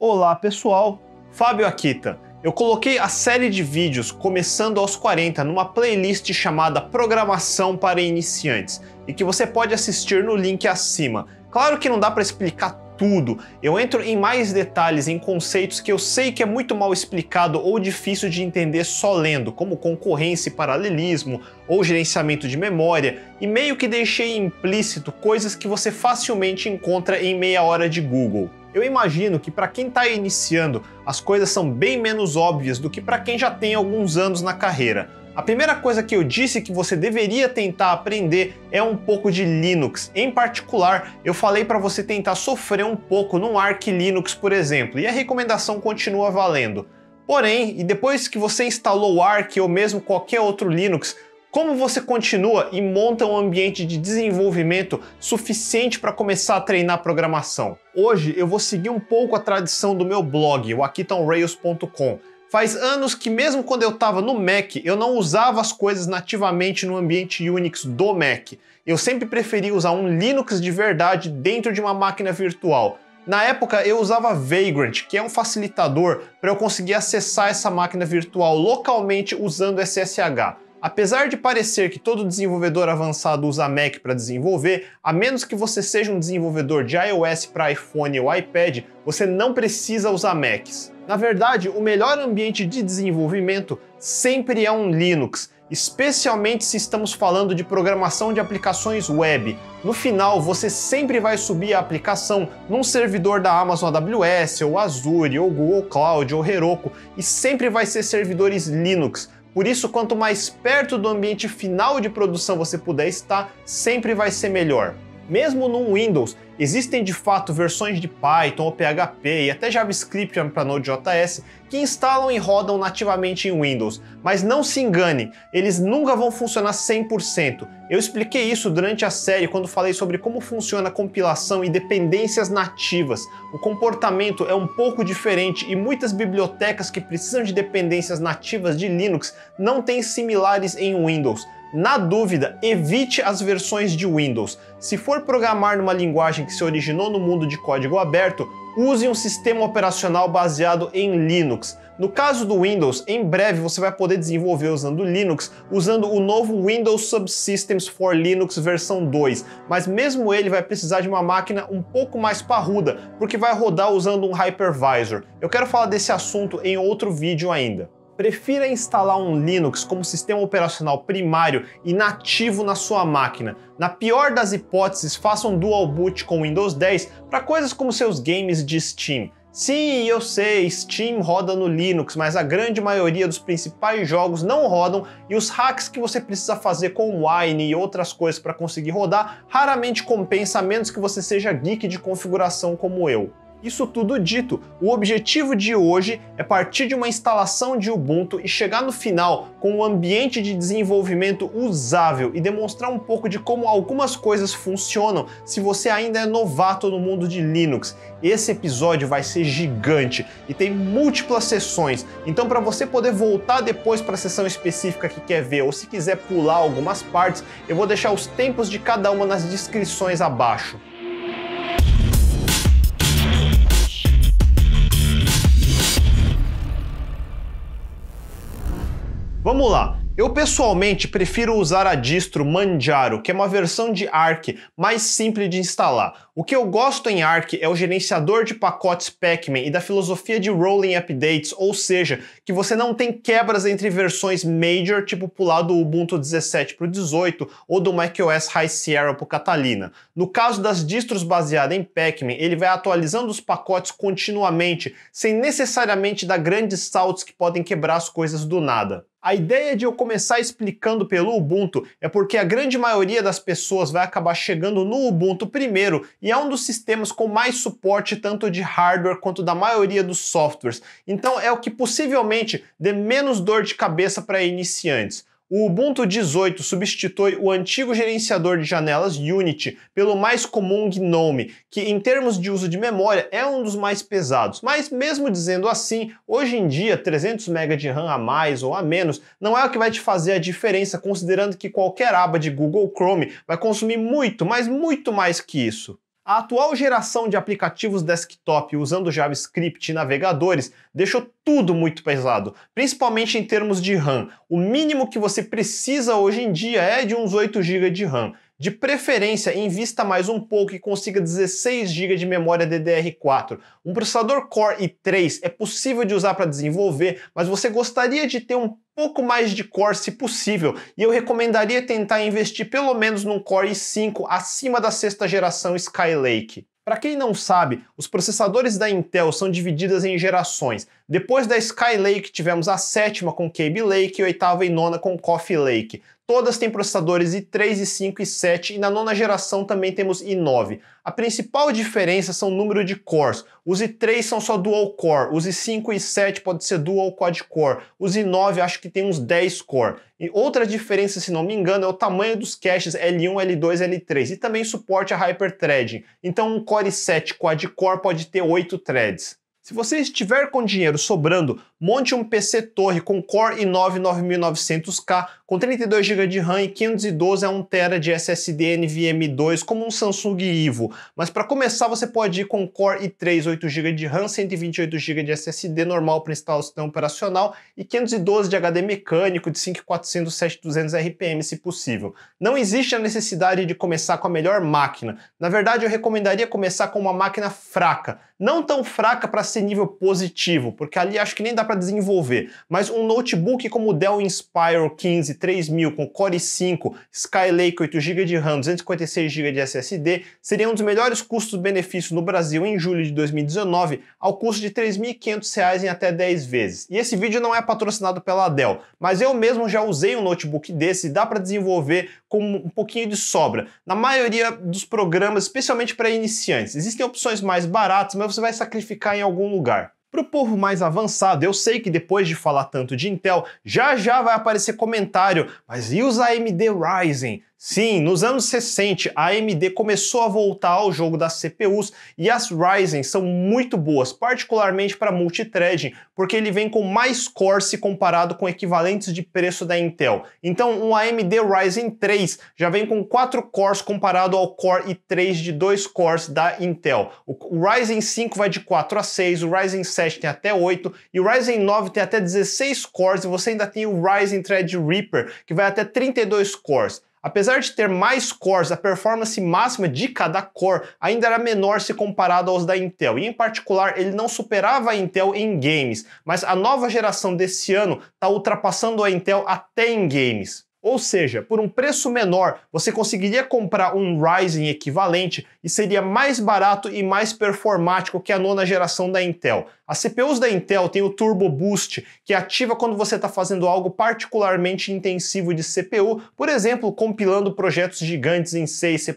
Olá pessoal, Fábio Akita. Eu coloquei a série de vídeos começando aos 40 numa playlist chamada Programação para Iniciantes e que você pode assistir no link acima. Claro que não dá para explicar tudo. Eu entro em mais detalhes em conceitos que eu sei que é muito mal explicado ou difícil de entender só lendo, como concorrência e paralelismo ou gerenciamento de memória, e meio que deixei implícito coisas que você facilmente encontra em meia hora de Google. Eu imagino que para quem está iniciando, as coisas são bem menos óbvias do que para quem já tem alguns anos na carreira. A primeira coisa que eu disse que você deveria tentar aprender é um pouco de Linux. Em particular, eu falei para você tentar sofrer um pouco num Arch Linux, por exemplo, e a recomendação continua valendo. Porém, e depois que você instalou o Arch ou mesmo qualquer outro Linux, como você continua e monta um ambiente de desenvolvimento suficiente para começar a treinar programação? Hoje eu vou seguir um pouco a tradição do meu blog, o aquitonrails.com. Faz anos que mesmo quando eu estava no Mac, eu não usava as coisas nativamente no ambiente Unix do Mac. Eu sempre preferi usar um Linux de verdade dentro de uma máquina virtual. Na época eu usava Vagrant, que é um facilitador para eu conseguir acessar essa máquina virtual localmente usando SSH. Apesar de parecer que todo desenvolvedor avançado usa Mac para desenvolver, a menos que você seja um desenvolvedor de iOS para iPhone ou iPad, você não precisa usar Macs. Na verdade, o melhor ambiente de desenvolvimento sempre é um Linux, especialmente se estamos falando de programação de aplicações web. No final, você sempre vai subir a aplicação num servidor da Amazon AWS, ou Azure, ou Google Cloud, ou Heroku, e sempre vai ser servidores Linux por isso, quanto mais perto do ambiente final de produção você puder estar, sempre vai ser melhor. Mesmo no Windows, Existem de fato versões de Python ou PHP e até JavaScript para Node.js que instalam e rodam nativamente em Windows, mas não se engane, eles nunca vão funcionar 100%. Eu expliquei isso durante a série quando falei sobre como funciona a compilação e dependências nativas. O comportamento é um pouco diferente e muitas bibliotecas que precisam de dependências nativas de Linux não têm similares em Windows. Na dúvida, evite as versões de Windows. Se for programar numa linguagem que se originou no mundo de código aberto, use um sistema operacional baseado em Linux. No caso do Windows, em breve você vai poder desenvolver usando Linux, usando o novo Windows Subsystems for Linux versão 2, mas mesmo ele vai precisar de uma máquina um pouco mais parruda, porque vai rodar usando um hypervisor. Eu quero falar desse assunto em outro vídeo ainda prefira instalar um Linux como sistema operacional primário e nativo na sua máquina. Na pior das hipóteses, faça um dual boot com Windows 10 para coisas como seus games de Steam. Sim, eu sei, Steam roda no Linux, mas a grande maioria dos principais jogos não rodam e os hacks que você precisa fazer com Wine e outras coisas para conseguir rodar raramente compensa a menos que você seja geek de configuração como eu. Isso tudo dito, o objetivo de hoje é partir de uma instalação de Ubuntu e chegar no final com um ambiente de desenvolvimento usável e demonstrar um pouco de como algumas coisas funcionam se você ainda é novato no mundo de Linux. Esse episódio vai ser gigante e tem múltiplas sessões, então para você poder voltar depois para a sessão específica que quer ver ou se quiser pular algumas partes, eu vou deixar os tempos de cada uma nas descrições abaixo. Vamos lá. Eu pessoalmente prefiro usar a distro Manjaro, que é uma versão de Arc mais simples de instalar. O que eu gosto em Arc é o gerenciador de pacotes Pacman e da filosofia de rolling updates, ou seja, que você não tem quebras entre versões major, tipo pular do Ubuntu 17 para o 18 ou do macOS High Sierra para o Catalina. No caso das distros baseadas em Pacman, ele vai atualizando os pacotes continuamente, sem necessariamente dar grandes saltos que podem quebrar as coisas do nada. A ideia de eu começar explicando pelo Ubuntu é porque a grande maioria das pessoas vai acabar chegando no Ubuntu primeiro e é um dos sistemas com mais suporte tanto de hardware quanto da maioria dos softwares. Então é o que possivelmente dê menos dor de cabeça para iniciantes. O Ubuntu 18 substitui o antigo gerenciador de janelas Unity pelo mais comum GNOME, que em termos de uso de memória é um dos mais pesados. Mas mesmo dizendo assim, hoje em dia 300 MB de RAM a mais ou a menos não é o que vai te fazer a diferença considerando que qualquer aba de Google Chrome vai consumir muito, mas muito mais que isso. A atual geração de aplicativos desktop usando JavaScript e navegadores deixou tudo muito pesado, principalmente em termos de RAM. O mínimo que você precisa hoje em dia é de uns 8 GB de RAM. De preferência, invista mais um pouco e consiga 16 GB de memória DDR4. Um processador Core i3 é possível de usar para desenvolver, mas você gostaria de ter um pouco mais de Core se possível, e eu recomendaria tentar investir pelo menos num Core i5 acima da sexta geração Skylake. Para quem não sabe, os processadores da Intel são divididos em gerações. Depois da Sky Lake, tivemos a sétima com Cable Lake e oitava e nona com Coffee Lake. Todas têm processadores i3, i5, i7 e na nona geração também temos i9. A principal diferença são o número de cores. Os i3 são só dual core, os i5 e i7 pode ser dual quad core, os i9 acho que tem uns 10 core. E outra diferença, se não me engano, é o tamanho dos caches L1, L2, L3 e também suporte a hyperthreading. Então um core i7 quad core pode ter 8 threads. Se você estiver com dinheiro sobrando monte um PC torre com Core i9-9900K com 32 GB de RAM e 512 a 1TB de SSD NVMe2 como um Samsung Evo, mas para começar você pode ir com Core i3 8 GB de RAM, 128 GB de SSD normal para instalar o sistema operacional e 512 de HD mecânico de 5400 7200 RPM se possível. Não existe a necessidade de começar com a melhor máquina, na verdade eu recomendaria começar com uma máquina fraca, não tão fraca para ser nível positivo, porque ali acho que nem dá para desenvolver, mas um notebook como o Dell Inspire 15 3000 com Core 5, Skylake 8 GB de RAM, 256 GB de SSD, seria um dos melhores custos-benefícios no Brasil em julho de 2019, ao custo de R$ 3.500 em até 10 vezes. E esse vídeo não é patrocinado pela Dell, mas eu mesmo já usei um notebook desse e dá para desenvolver com um pouquinho de sobra. Na maioria dos programas, especialmente para iniciantes, existem opções mais baratas, mas você vai sacrificar em algum lugar. Para o povo mais avançado, eu sei que depois de falar tanto de Intel, já já vai aparecer comentário, mas e os AMD Ryzen? Sim, nos anos 60, a AMD começou a voltar ao jogo das CPUs e as Ryzen são muito boas, particularmente para multithreading, porque ele vem com mais cores se comparado com equivalentes de preço da Intel. Então, um AMD Ryzen 3 já vem com 4 cores comparado ao Core i3 de 2 cores da Intel. O Ryzen 5 vai de 4 a 6, o Ryzen 7 tem até 8 e o Ryzen 9 tem até 16 cores e você ainda tem o Ryzen Threadripper que vai até 32 cores. Apesar de ter mais cores, a performance máxima de cada core ainda era menor se comparado aos da Intel, e em particular ele não superava a Intel em games, mas a nova geração desse ano está ultrapassando a Intel até em games. Ou seja, por um preço menor, você conseguiria comprar um Ryzen equivalente e seria mais barato e mais performático que a nona geração da Intel. As CPUs da Intel têm o Turbo Boost, que ativa quando você está fazendo algo particularmente intensivo de CPU, por exemplo, compilando projetos gigantes em C e C++,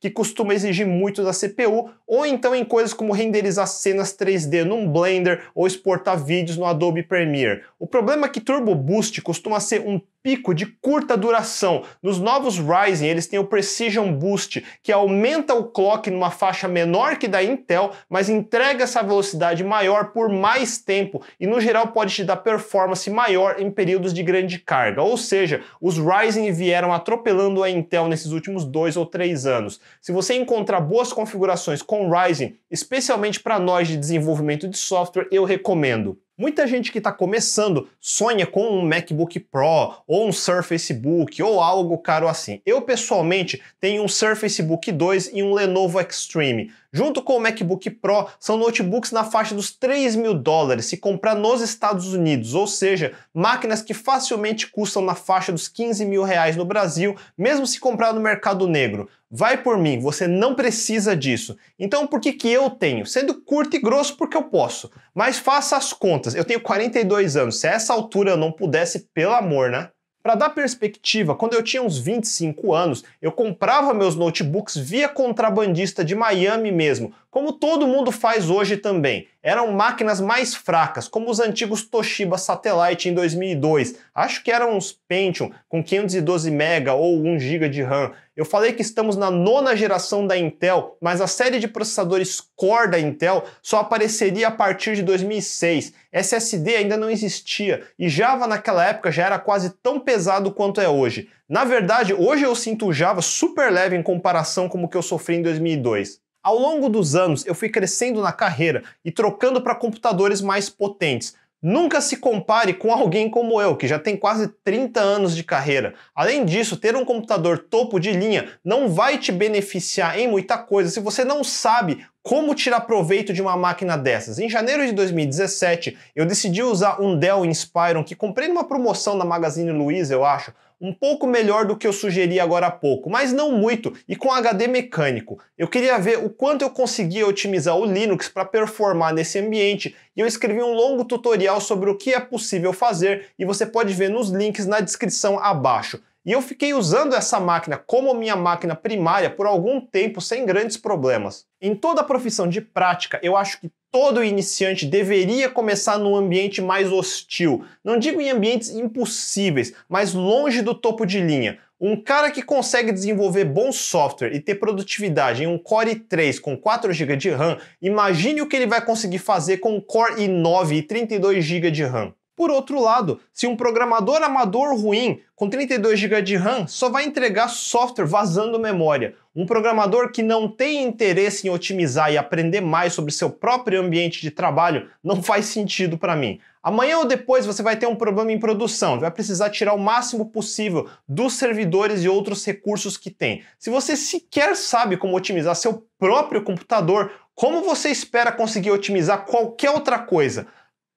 que costuma exigir muito da CPU, ou então em coisas como renderizar cenas 3D num Blender ou exportar vídeos no Adobe Premiere. O problema é que Turbo Boost costuma ser um pico de curta duração. Nos novos Ryzen, eles têm o Precision Boost, que aumenta o clock numa faixa menor que da Intel, mas entrega essa velocidade maior maior por mais tempo e, no geral, pode te dar performance maior em períodos de grande carga. Ou seja, os Ryzen vieram atropelando a Intel nesses últimos dois ou três anos. Se você encontrar boas configurações com Ryzen, especialmente para nós de desenvolvimento de software, eu recomendo. Muita gente que está começando sonha com um MacBook Pro ou um Surface Book ou algo caro assim. Eu pessoalmente tenho um Surface Book 2 e um Lenovo Extreme. Junto com o MacBook Pro, são notebooks na faixa dos 3 mil dólares se comprar nos Estados Unidos, ou seja, máquinas que facilmente custam na faixa dos 15 mil reais no Brasil, mesmo se comprar no mercado negro. Vai por mim, você não precisa disso. Então por que, que eu tenho? Sendo curto e grosso porque eu posso. Mas faça as contas. Eu tenho 42 anos. Se a essa altura eu não pudesse, pelo amor, né? Para dar perspectiva, quando eu tinha uns 25 anos, eu comprava meus notebooks via contrabandista de Miami mesmo, como todo mundo faz hoje também. Eram máquinas mais fracas, como os antigos Toshiba Satellite em 2002. Acho que eram uns Pentium com 512 MB ou 1 GB de RAM. Eu falei que estamos na nona geração da Intel, mas a série de processadores Core da Intel só apareceria a partir de 2006. SSD ainda não existia e Java naquela época já era quase tão pesado quanto é hoje. Na verdade, hoje eu sinto o Java super leve em comparação com o que eu sofri em 2002. Ao longo dos anos, eu fui crescendo na carreira e trocando para computadores mais potentes Nunca se compare com alguém como eu, que já tem quase 30 anos de carreira. Além disso, ter um computador topo de linha não vai te beneficiar em muita coisa se você não sabe como tirar proveito de uma máquina dessas. Em janeiro de 2017, eu decidi usar um Dell Inspiron que comprei numa promoção da Magazine Luiza, eu acho, um pouco melhor do que eu sugeri agora há pouco, mas não muito, e com HD mecânico. Eu queria ver o quanto eu conseguia otimizar o Linux para performar nesse ambiente, e eu escrevi um longo tutorial sobre o que é possível fazer, e você pode ver nos links na descrição abaixo. E eu fiquei usando essa máquina como minha máquina primária por algum tempo sem grandes problemas. Em toda a profissão de prática, eu acho que todo iniciante deveria começar num ambiente mais hostil. Não digo em ambientes impossíveis, mas longe do topo de linha. Um cara que consegue desenvolver bom software e ter produtividade em um Core i3 com 4 GB de RAM, imagine o que ele vai conseguir fazer com um Core i9 e 32 GB de RAM. Por outro lado, se um programador amador ruim com 32 GB de RAM só vai entregar software vazando memória, um programador que não tem interesse em otimizar e aprender mais sobre seu próprio ambiente de trabalho não faz sentido para mim. Amanhã ou depois você vai ter um problema em produção, vai precisar tirar o máximo possível dos servidores e outros recursos que tem. Se você sequer sabe como otimizar seu próprio computador, como você espera conseguir otimizar qualquer outra coisa?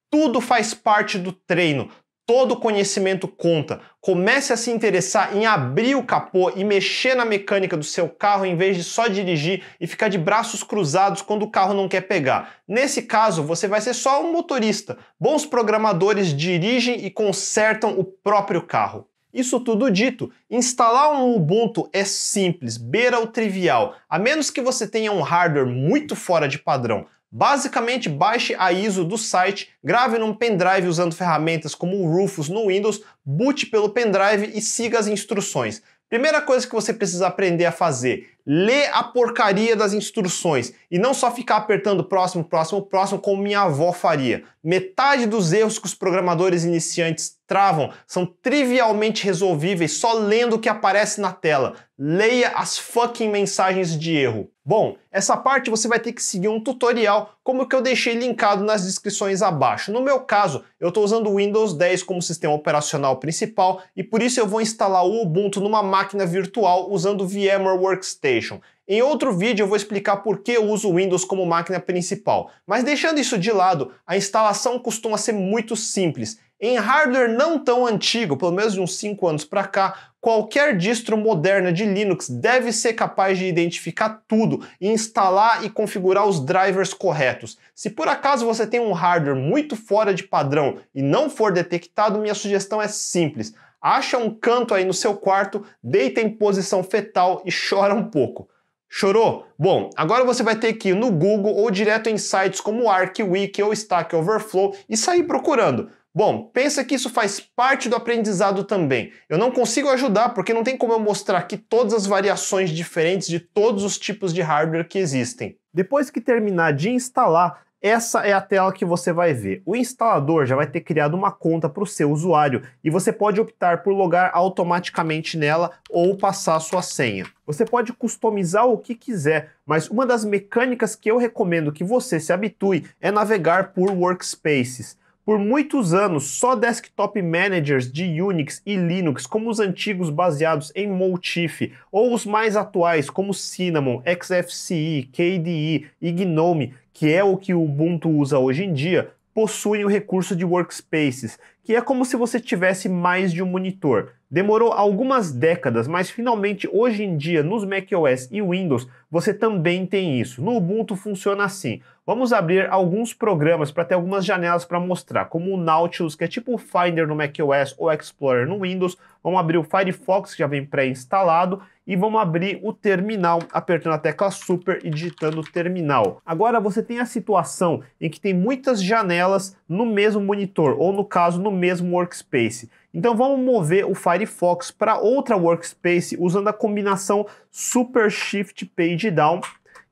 Tudo faz parte do treino, todo conhecimento conta. Comece a se interessar em abrir o capô e mexer na mecânica do seu carro em vez de só dirigir e ficar de braços cruzados quando o carro não quer pegar. Nesse caso, você vai ser só um motorista. Bons programadores dirigem e consertam o próprio carro. Isso tudo dito, instalar um Ubuntu é simples, beira o trivial, a menos que você tenha um hardware muito fora de padrão. Basicamente, baixe a ISO do site, grave num pendrive usando ferramentas como o Rufus no Windows, boot pelo pendrive e siga as instruções. Primeira coisa que você precisa aprender a fazer, lê a porcaria das instruções e não só ficar apertando próximo, próximo, próximo como minha avó faria. Metade dos erros que os programadores iniciantes travam são trivialmente resolvíveis só lendo o que aparece na tela. Leia as fucking mensagens de erro. Bom, essa parte você vai ter que seguir um tutorial como que eu deixei linkado nas descrições abaixo. No meu caso, eu estou usando o Windows 10 como sistema operacional principal e por isso eu vou instalar o Ubuntu numa máquina virtual usando o VMware Workstation. Em outro vídeo eu vou explicar por que eu uso o Windows como máquina principal, mas deixando isso de lado, a instalação costuma ser muito simples. Em hardware não tão antigo, pelo menos de uns 5 anos para cá, Qualquer distro moderna de Linux deve ser capaz de identificar tudo e instalar e configurar os drivers corretos. Se por acaso você tem um hardware muito fora de padrão e não for detectado, minha sugestão é simples. Acha um canto aí no seu quarto, deita em posição fetal e chora um pouco. Chorou? Bom, agora você vai ter que ir no Google ou direto em sites como ArcWiki ou Stack Overflow e sair procurando. Bom, pensa que isso faz parte do aprendizado também. Eu não consigo ajudar porque não tem como eu mostrar aqui todas as variações diferentes de todos os tipos de hardware que existem. Depois que terminar de instalar, essa é a tela que você vai ver. O instalador já vai ter criado uma conta para o seu usuário e você pode optar por logar automaticamente nela ou passar a sua senha. Você pode customizar o que quiser, mas uma das mecânicas que eu recomendo que você se habitue é navegar por workspaces. Por muitos anos, só desktop managers de Unix e Linux, como os antigos baseados em Motif, ou os mais atuais, como Cinnamon, XFCE, KDE e GNOME, que é o que o Ubuntu usa hoje em dia, possuem o recurso de workspaces, que é como se você tivesse mais de um monitor. Demorou algumas décadas, mas finalmente hoje em dia nos macOS e Windows você também tem isso. No Ubuntu funciona assim. Vamos abrir alguns programas para ter algumas janelas para mostrar, como o Nautilus, que é tipo o Finder no macOS ou Explorer no Windows. Vamos abrir o Firefox, que já vem pré-instalado, e vamos abrir o terminal apertando a tecla super e digitando terminal. Agora você tem a situação em que tem muitas janelas no mesmo monitor ou no caso no mesmo workspace. Então vamos mover o Firefox para outra workspace usando a combinação Super Shift Page Down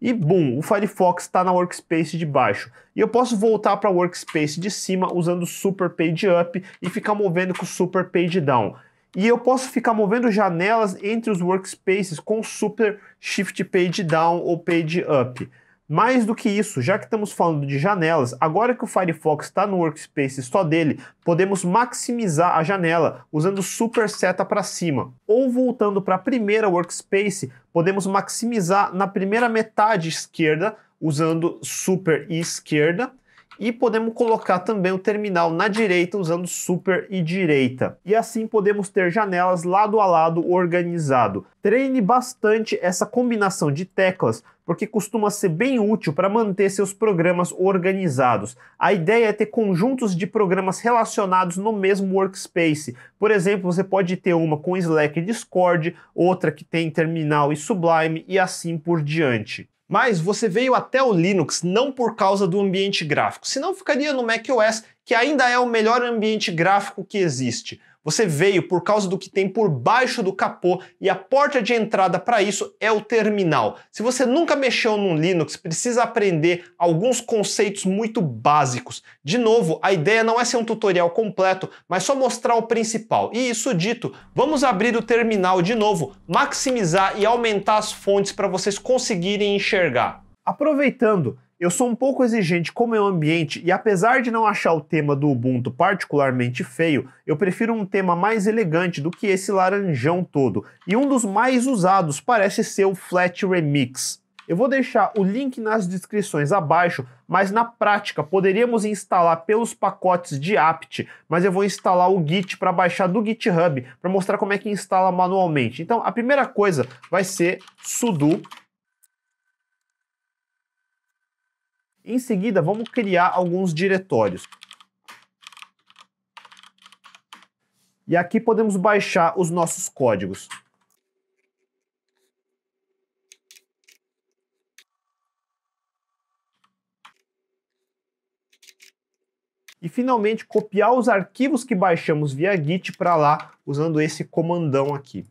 e boom, o Firefox está na workspace de baixo. E eu posso voltar para a workspace de cima usando o Super Page Up e ficar movendo com o Super Page Down. E eu posso ficar movendo janelas entre os workspaces com Super Shift Page Down ou Page Up. Mais do que isso, já que estamos falando de janelas, agora que o Firefox está no workspace só dele, podemos maximizar a janela usando super seta para cima. Ou voltando para a primeira workspace, podemos maximizar na primeira metade esquerda usando super esquerda e podemos colocar também o terminal na direita usando super e direita. E assim podemos ter janelas lado a lado organizado. Treine bastante essa combinação de teclas porque costuma ser bem útil para manter seus programas organizados. A ideia é ter conjuntos de programas relacionados no mesmo workspace. Por exemplo, você pode ter uma com Slack e Discord, outra que tem Terminal e Sublime e assim por diante. Mas você veio até o Linux não por causa do ambiente gráfico, senão ficaria no macOS, que ainda é o melhor ambiente gráfico que existe. Você veio por causa do que tem por baixo do capô e a porta de entrada para isso é o terminal. Se você nunca mexeu num Linux, precisa aprender alguns conceitos muito básicos. De novo, a ideia não é ser um tutorial completo, mas só mostrar o principal. E isso dito, vamos abrir o terminal de novo, maximizar e aumentar as fontes para vocês conseguirem enxergar. Aproveitando, eu sou um pouco exigente com é o meu ambiente e apesar de não achar o tema do Ubuntu particularmente feio, eu prefiro um tema mais elegante do que esse laranjão todo. E um dos mais usados parece ser o Flat Remix. Eu vou deixar o link nas descrições abaixo, mas na prática poderíamos instalar pelos pacotes de apt, mas eu vou instalar o Git para baixar do GitHub para mostrar como é que instala manualmente. Então a primeira coisa vai ser sudo Em seguida, vamos criar alguns diretórios. E aqui podemos baixar os nossos códigos. E finalmente copiar os arquivos que baixamos via Git para lá usando esse comandão aqui.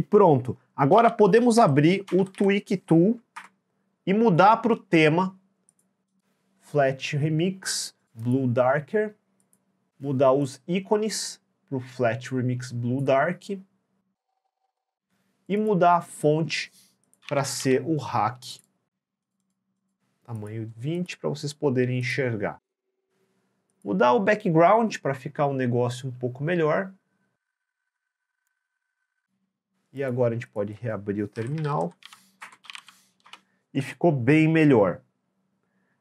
e pronto. Agora podemos abrir o Tweak Tool e mudar para o tema Flat Remix Blue Darker, mudar os ícones para o Flat Remix Blue Dark e mudar a fonte para ser o hack tamanho 20 para vocês poderem enxergar. Mudar o background para ficar um negócio um pouco melhor. E agora a gente pode reabrir o terminal. E ficou bem melhor.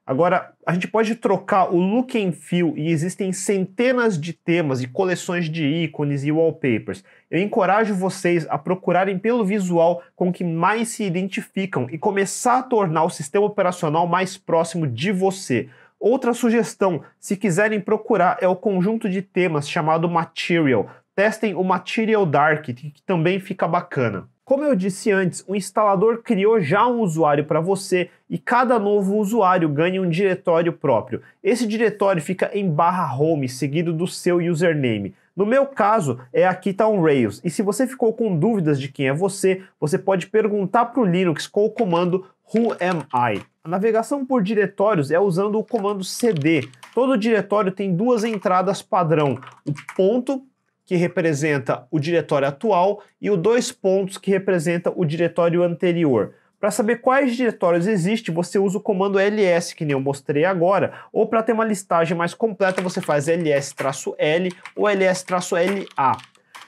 Agora, a gente pode trocar o look and feel e existem centenas de temas e coleções de ícones e wallpapers. Eu encorajo vocês a procurarem pelo visual com que mais se identificam e começar a tornar o sistema operacional mais próximo de você. Outra sugestão, se quiserem procurar, é o conjunto de temas chamado Material, testem o Material Dark, que também fica bacana. Como eu disse antes, o instalador criou já um usuário para você e cada novo usuário ganha um diretório próprio. Esse diretório fica em barra home, seguido do seu username. No meu caso, é aqui tá um Rails. E se você ficou com dúvidas de quem é você, você pode perguntar para o Linux com o comando Who am I? A navegação por diretórios é usando o comando cd. Todo diretório tem duas entradas padrão, o ponto que representa o diretório atual, e o dois pontos, que representa o diretório anterior. Para saber quais diretórios existem, você usa o comando ls, que nem eu mostrei agora, ou para ter uma listagem mais completa, você faz ls-l ou ls-la.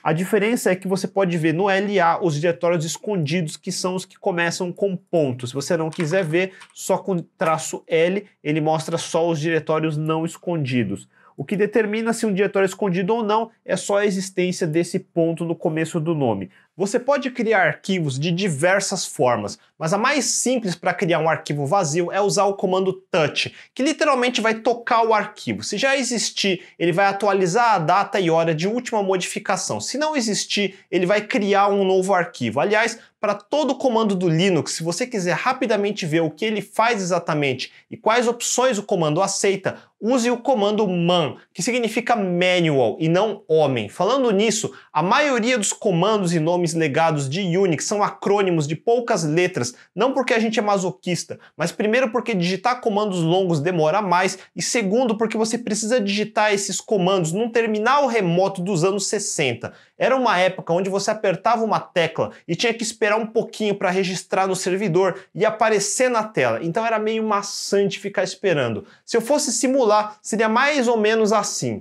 A diferença é que você pode ver no LA os diretórios escondidos, que são os que começam com ponto. Se você não quiser ver, só com traço L, ele mostra só os diretórios não escondidos. O que determina se um diretório é escondido ou não é só a existência desse ponto no começo do nome. Você pode criar arquivos de diversas formas, mas a mais simples para criar um arquivo vazio é usar o comando touch, que literalmente vai tocar o arquivo. Se já existir, ele vai atualizar a data e hora de última modificação. Se não existir, ele vai criar um novo arquivo. Aliás, para todo o comando do Linux, se você quiser rapidamente ver o que ele faz exatamente e quais opções o comando aceita, use o comando man, que significa manual e não homem. Falando nisso, a maioria dos comandos e nomes legados de Unix são acrônimos de poucas letras, não porque a gente é masoquista, mas primeiro porque digitar comandos longos demora mais e segundo porque você precisa digitar esses comandos num terminal remoto dos anos 60. Era uma época onde você apertava uma tecla e tinha que esperar um pouquinho para registrar no servidor e aparecer na tela. Então era meio maçante ficar esperando. Se eu fosse simular, seria mais ou menos assim.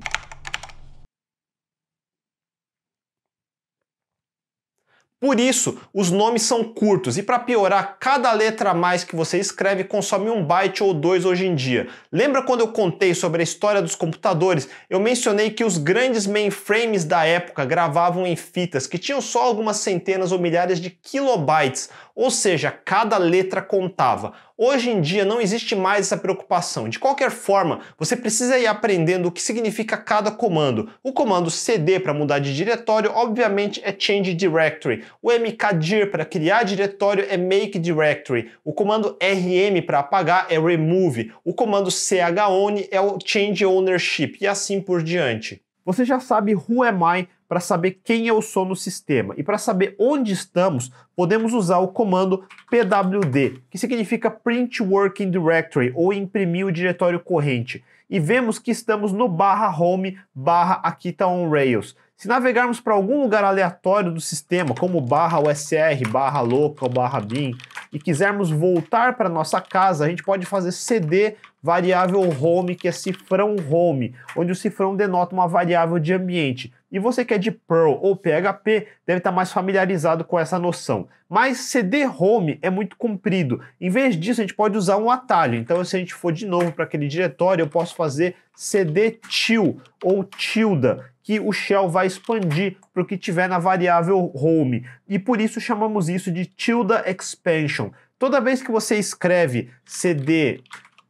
Por isso, os nomes são curtos e para piorar, cada letra a mais que você escreve consome um byte ou dois hoje em dia. Lembra quando eu contei sobre a história dos computadores? Eu mencionei que os grandes mainframes da época gravavam em fitas que tinham só algumas centenas ou milhares de kilobytes, ou seja, cada letra contava. Hoje em dia não existe mais essa preocupação. De qualquer forma, você precisa ir aprendendo o que significa cada comando. O comando cd para mudar de diretório, obviamente, é change directory. O mkdir para criar diretório é make directory. O comando rm para apagar é remove. O comando chown é o change ownership e assim por diante. Você já sabe who am é I para saber quem eu sou no sistema. E para saber onde estamos, podemos usar o comando pwd, que significa Print Working Directory ou imprimir o diretório corrente. E vemos que estamos no barra home barra Akita tá on Rails. Se navegarmos para algum lugar aleatório do sistema, como barra USR, barra local, barra bin, e quisermos voltar para nossa casa, a gente pode fazer cd variável home, que é cifrão home, onde o cifrão denota uma variável de ambiente. E você que é de Perl ou PHP deve estar mais familiarizado com essa noção. Mas CD-Home é muito comprido. Em vez disso, a gente pode usar um atalho. Então, se a gente for de novo para aquele diretório, eu posso fazer CD-til ou tilda, que o shell vai expandir para o que tiver na variável home. E por isso chamamos isso de tilda expansion. Toda vez que você escreve CD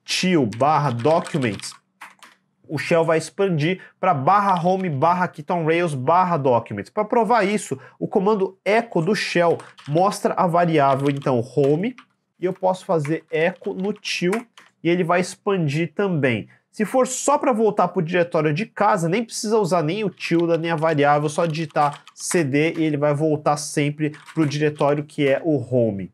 til barra documents o Shell vai expandir para barra home, barra Kiton Rails, barra documents. Para provar isso, o comando echo do Shell mostra a variável, então, home, e eu posso fazer echo no til, e ele vai expandir também. Se for só para voltar para o diretório de casa, nem precisa usar nem o tilde nem a variável, só digitar cd e ele vai voltar sempre para o diretório que é o home.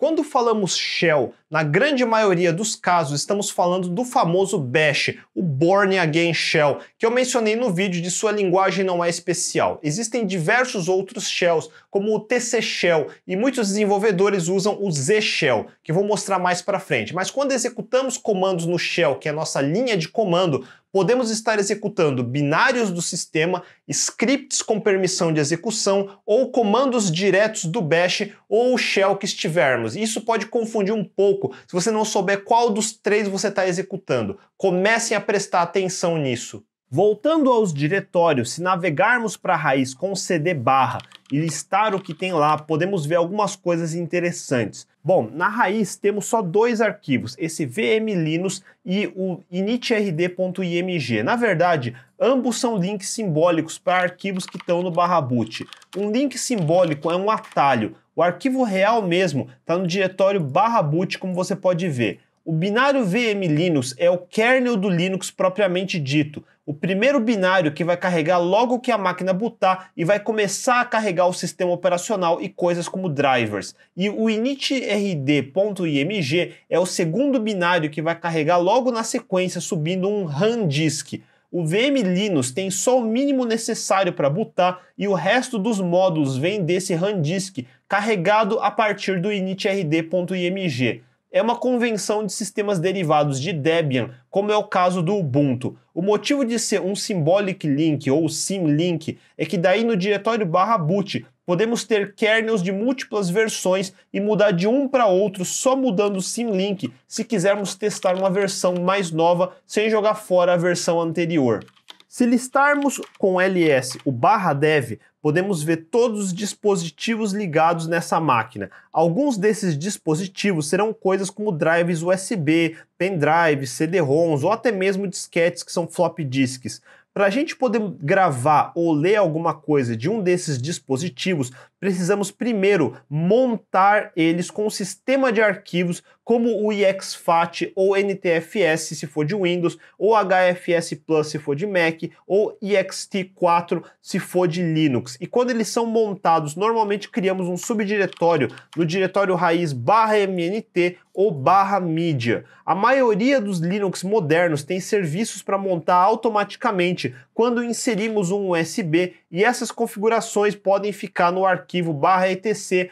Quando falamos shell, na grande maioria dos casos estamos falando do famoso bash, o born again shell, que eu mencionei no vídeo de sua linguagem não é especial. Existem diversos outros shells, como o TC shell, e muitos desenvolvedores usam o Z shell, que vou mostrar mais para frente. Mas quando executamos comandos no shell, que é a nossa linha de comando, podemos estar executando binários do sistema, scripts com permissão de execução ou comandos diretos do bash ou shell que estivermos. Isso pode confundir um pouco se você não souber qual dos três você está executando. Comecem a prestar atenção nisso. Voltando aos diretórios, se navegarmos para a raiz com CD barra e listar o que tem lá, podemos ver algumas coisas interessantes. Bom, na raiz temos só dois arquivos, esse vmlinux e o initrd.img. Na verdade, ambos são links simbólicos para arquivos que estão no barra boot. Um link simbólico é um atalho, o arquivo real mesmo está no diretório barra boot, como você pode ver. O binário vmlinux é o kernel do Linux propriamente dito, o primeiro binário que vai carregar logo que a máquina botar e vai começar a carregar o sistema operacional e coisas como drivers. E o initrd.img é o segundo binário que vai carregar logo na sequência subindo um RAM disk. O VM Linux tem só o mínimo necessário para botar e o resto dos módulos vem desse RAM disk carregado a partir do initrd.img é uma convenção de sistemas derivados de Debian, como é o caso do Ubuntu. O motivo de ser um symbolic link ou symlink é que daí no diretório barra boot podemos ter kernels de múltiplas versões e mudar de um para outro só mudando o symlink se quisermos testar uma versão mais nova sem jogar fora a versão anterior. Se listarmos com ls o barra dev, podemos ver todos os dispositivos ligados nessa máquina. Alguns desses dispositivos serão coisas como drives USB, pendrives, CD-ROMs ou até mesmo disquetes que são floppy disks. Para a gente poder gravar ou ler alguma coisa de um desses dispositivos, precisamos primeiro montar eles com um sistema de arquivos como o EXFAT ou NTFS se for de Windows, ou HFS Plus se for de Mac, ou EXT4 se for de Linux. E quando eles são montados, normalmente criamos um subdiretório no diretório raiz mnt ou barra mídia. A maioria dos Linux modernos tem serviços para montar automaticamente quando inserimos um USB e essas configurações podem ficar no arquivo arquivo etc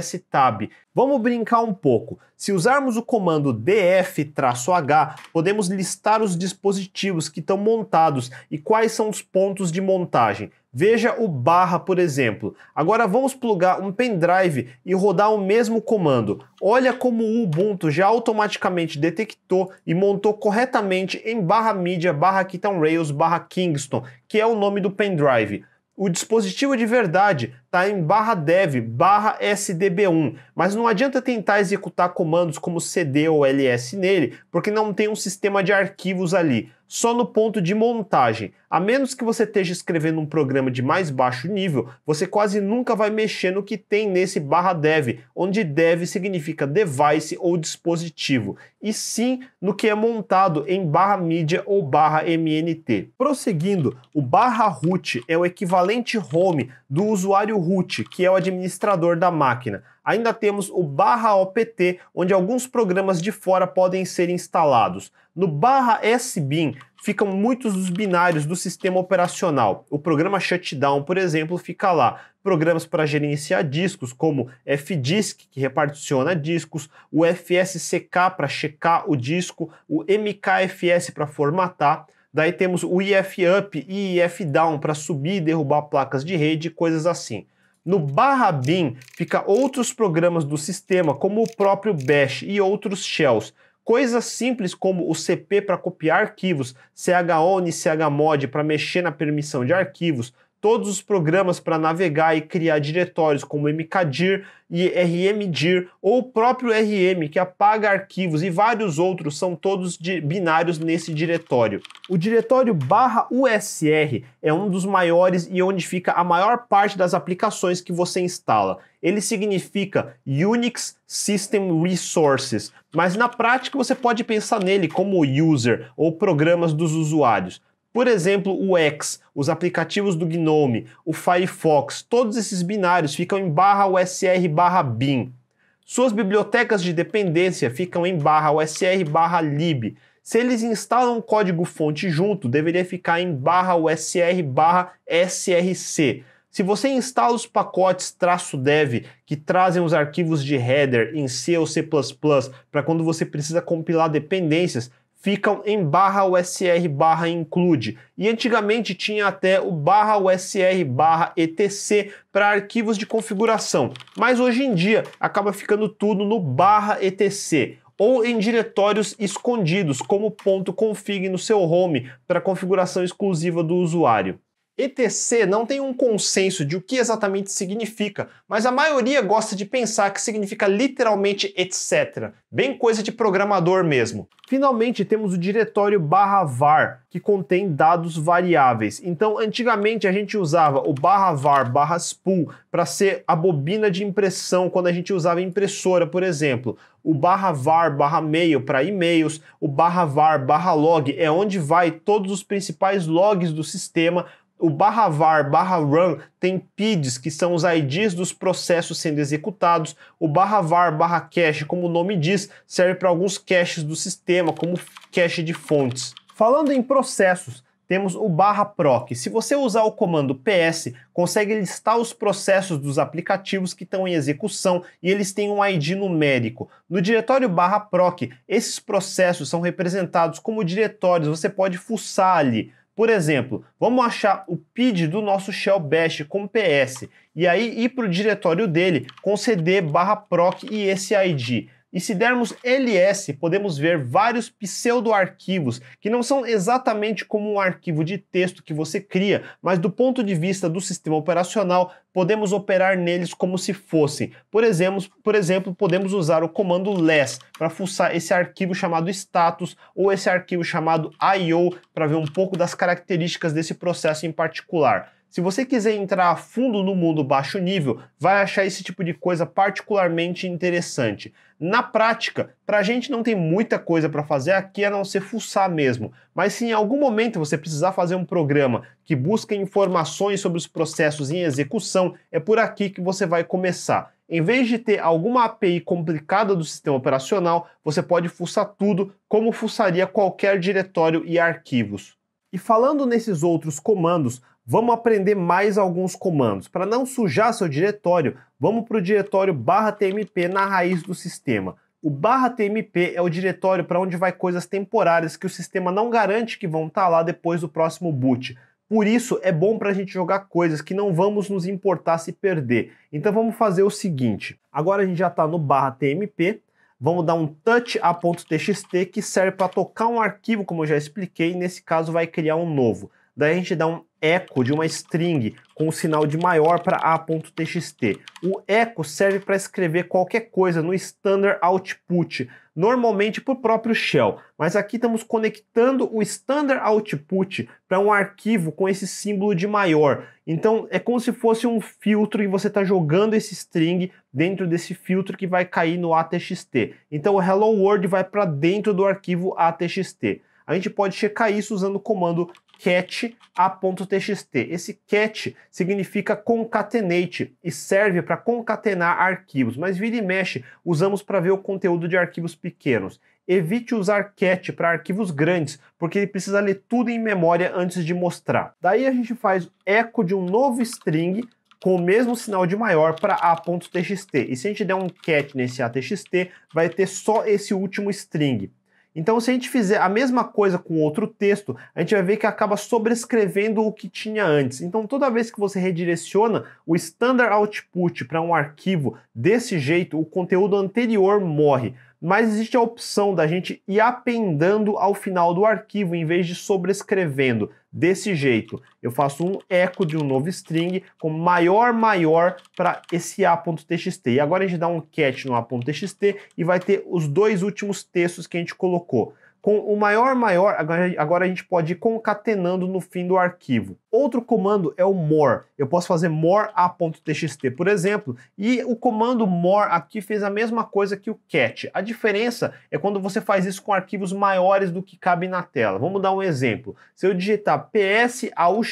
fstab. Vamos brincar um pouco. Se usarmos o comando df-h, podemos listar os dispositivos que estão montados e quais são os pontos de montagem. Veja o barra, por exemplo. Agora vamos plugar um pendrive e rodar o mesmo comando. Olha como o Ubuntu já automaticamente detectou e montou corretamente em barra mídia barra Rails barra Kingston, que é o nome do pendrive o dispositivo é de verdade está em barra dev, barra sdb1, mas não adianta tentar executar comandos como cd ou ls nele, porque não tem um sistema de arquivos ali só no ponto de montagem. A menos que você esteja escrevendo um programa de mais baixo nível, você quase nunca vai mexer no que tem nesse barra dev, onde dev significa device ou dispositivo, e sim no que é montado em barra mídia ou barra MNT. Prosseguindo, o barra root é o equivalente home do usuário root, que é o administrador da máquina ainda temos o barra OPT, onde alguns programas de fora podem ser instalados. No barra SBIN ficam muitos dos binários do sistema operacional. O programa Shutdown, por exemplo, fica lá. Programas para gerenciar discos, como FDisk, que reparticiona discos, o FSCK para checar o disco, o MKFS para formatar. Daí temos o ifup e ifdown para subir e derrubar placas de rede e coisas assim. No barra bin fica outros programas do sistema, como o próprio bash e outros shells. Coisas simples como o CP para copiar arquivos, chown e CHMOD para mexer na permissão de arquivos, todos os programas para navegar e criar diretórios como mkdir e rmdir ou o próprio rm que apaga arquivos e vários outros são todos binários nesse diretório. O diretório /usr é um dos maiores e onde fica a maior parte das aplicações que você instala. Ele significa Unix System Resources, mas na prática você pode pensar nele como user ou programas dos usuários. Por exemplo, o X, os aplicativos do Gnome, o Firefox, todos esses binários ficam em barra USR barra bin. Suas bibliotecas de dependência ficam em barra USR barra lib. Se eles instalam um código fonte junto, deveria ficar em barra USR barra SRC. Se você instala os pacotes traço dev que trazem os arquivos de header em C ou C++ para quando você precisa compilar dependências, ficam em barra USR barra include. E antigamente tinha até o barra USR barra etc para arquivos de configuração, mas hoje em dia acaba ficando tudo no barra etc ou em diretórios escondidos, como ponto .config no seu home para configuração exclusiva do usuário. ETC não tem um consenso de o que exatamente significa, mas a maioria gosta de pensar que significa literalmente etc, bem coisa de programador mesmo. Finalmente temos o diretório var, que contém dados variáveis. Então, antigamente a gente usava o var barra spool para ser a bobina de impressão quando a gente usava impressora, por exemplo. O var barra mail para e-mails, o var barra log é onde vai todos os principais logs do sistema o barra var, barra run tem PIDs, que são os IDs dos processos sendo executados. O barra var, barra cache, como o nome diz, serve para alguns caches do sistema, como cache de fontes. Falando em processos, temos o barra proc. Se você usar o comando ps, consegue listar os processos dos aplicativos que estão em execução e eles têm um ID numérico. No diretório barra proc, esses processos são representados como diretórios, você pode fuçar ali. Por exemplo, vamos achar o PID do nosso shell bash com PS e aí ir para o diretório dele com cd barra proc e esse ID. E se dermos ls, podemos ver vários pseudo-arquivos, que não são exatamente como um arquivo de texto que você cria, mas do ponto de vista do sistema operacional, podemos operar neles como se fossem. Por exemplo, por exemplo podemos usar o comando less para fuçar esse arquivo chamado status ou esse arquivo chamado io para ver um pouco das características desse processo em particular. Se você quiser entrar a fundo no mundo baixo nível, vai achar esse tipo de coisa particularmente interessante. Na prática, para a gente não tem muita coisa para fazer aqui a não ser fuçar mesmo, mas se em algum momento você precisar fazer um programa que busca informações sobre os processos em execução, é por aqui que você vai começar. Em vez de ter alguma API complicada do sistema operacional, você pode fuçar tudo como fuçaria qualquer diretório e arquivos. E falando nesses outros comandos, Vamos aprender mais alguns comandos. Para não sujar seu diretório, vamos para o diretório barra TMP na raiz do sistema. O barra TMP é o diretório para onde vai coisas temporárias que o sistema não garante que vão estar tá lá depois do próximo boot. Por isso, é bom para a gente jogar coisas que não vamos nos importar se perder. Então vamos fazer o seguinte. Agora a gente já está no barra TMP. Vamos dar um touch a.txt que serve para tocar um arquivo, como eu já expliquei. Nesse caso vai criar um novo. Daí a gente dá um echo de uma string com o um sinal de maior para a.txt. O echo serve para escrever qualquer coisa no standard output, normalmente para o próprio shell. Mas aqui estamos conectando o standard output para um arquivo com esse símbolo de maior. Então é como se fosse um filtro e você está jogando esse string dentro desse filtro que vai cair no ATXT. Então o hello world vai para dentro do arquivo ATXT. A gente pode checar isso usando o comando cat a.txt. Esse cat significa concatenate e serve para concatenar arquivos, mas vira e mexe usamos para ver o conteúdo de arquivos pequenos. Evite usar cat para arquivos grandes, porque ele precisa ler tudo em memória antes de mostrar. Daí a gente faz eco de um novo string com o mesmo sinal de maior para a.txt. E se a gente der um cat nesse a.txt, vai ter só esse último string. Então, se a gente fizer a mesma coisa com outro texto, a gente vai ver que acaba sobrescrevendo o que tinha antes. Então, toda vez que você redireciona o standard output para um arquivo desse jeito, o conteúdo anterior morre mas existe a opção da gente ir apendando ao final do arquivo em vez de sobrescrevendo. Desse jeito, eu faço um eco de um novo string com maior maior para esse a.txt. E agora a gente dá um cat no a.txt e vai ter os dois últimos textos que a gente colocou. Com o maior maior, agora a gente pode ir concatenando no fim do arquivo. Outro comando é o more. Eu posso fazer more a.txt, por exemplo, e o comando more aqui fez a mesma coisa que o cat. A diferença é quando você faz isso com arquivos maiores do que cabe na tela. Vamos dar um exemplo. Se eu digitar ps aux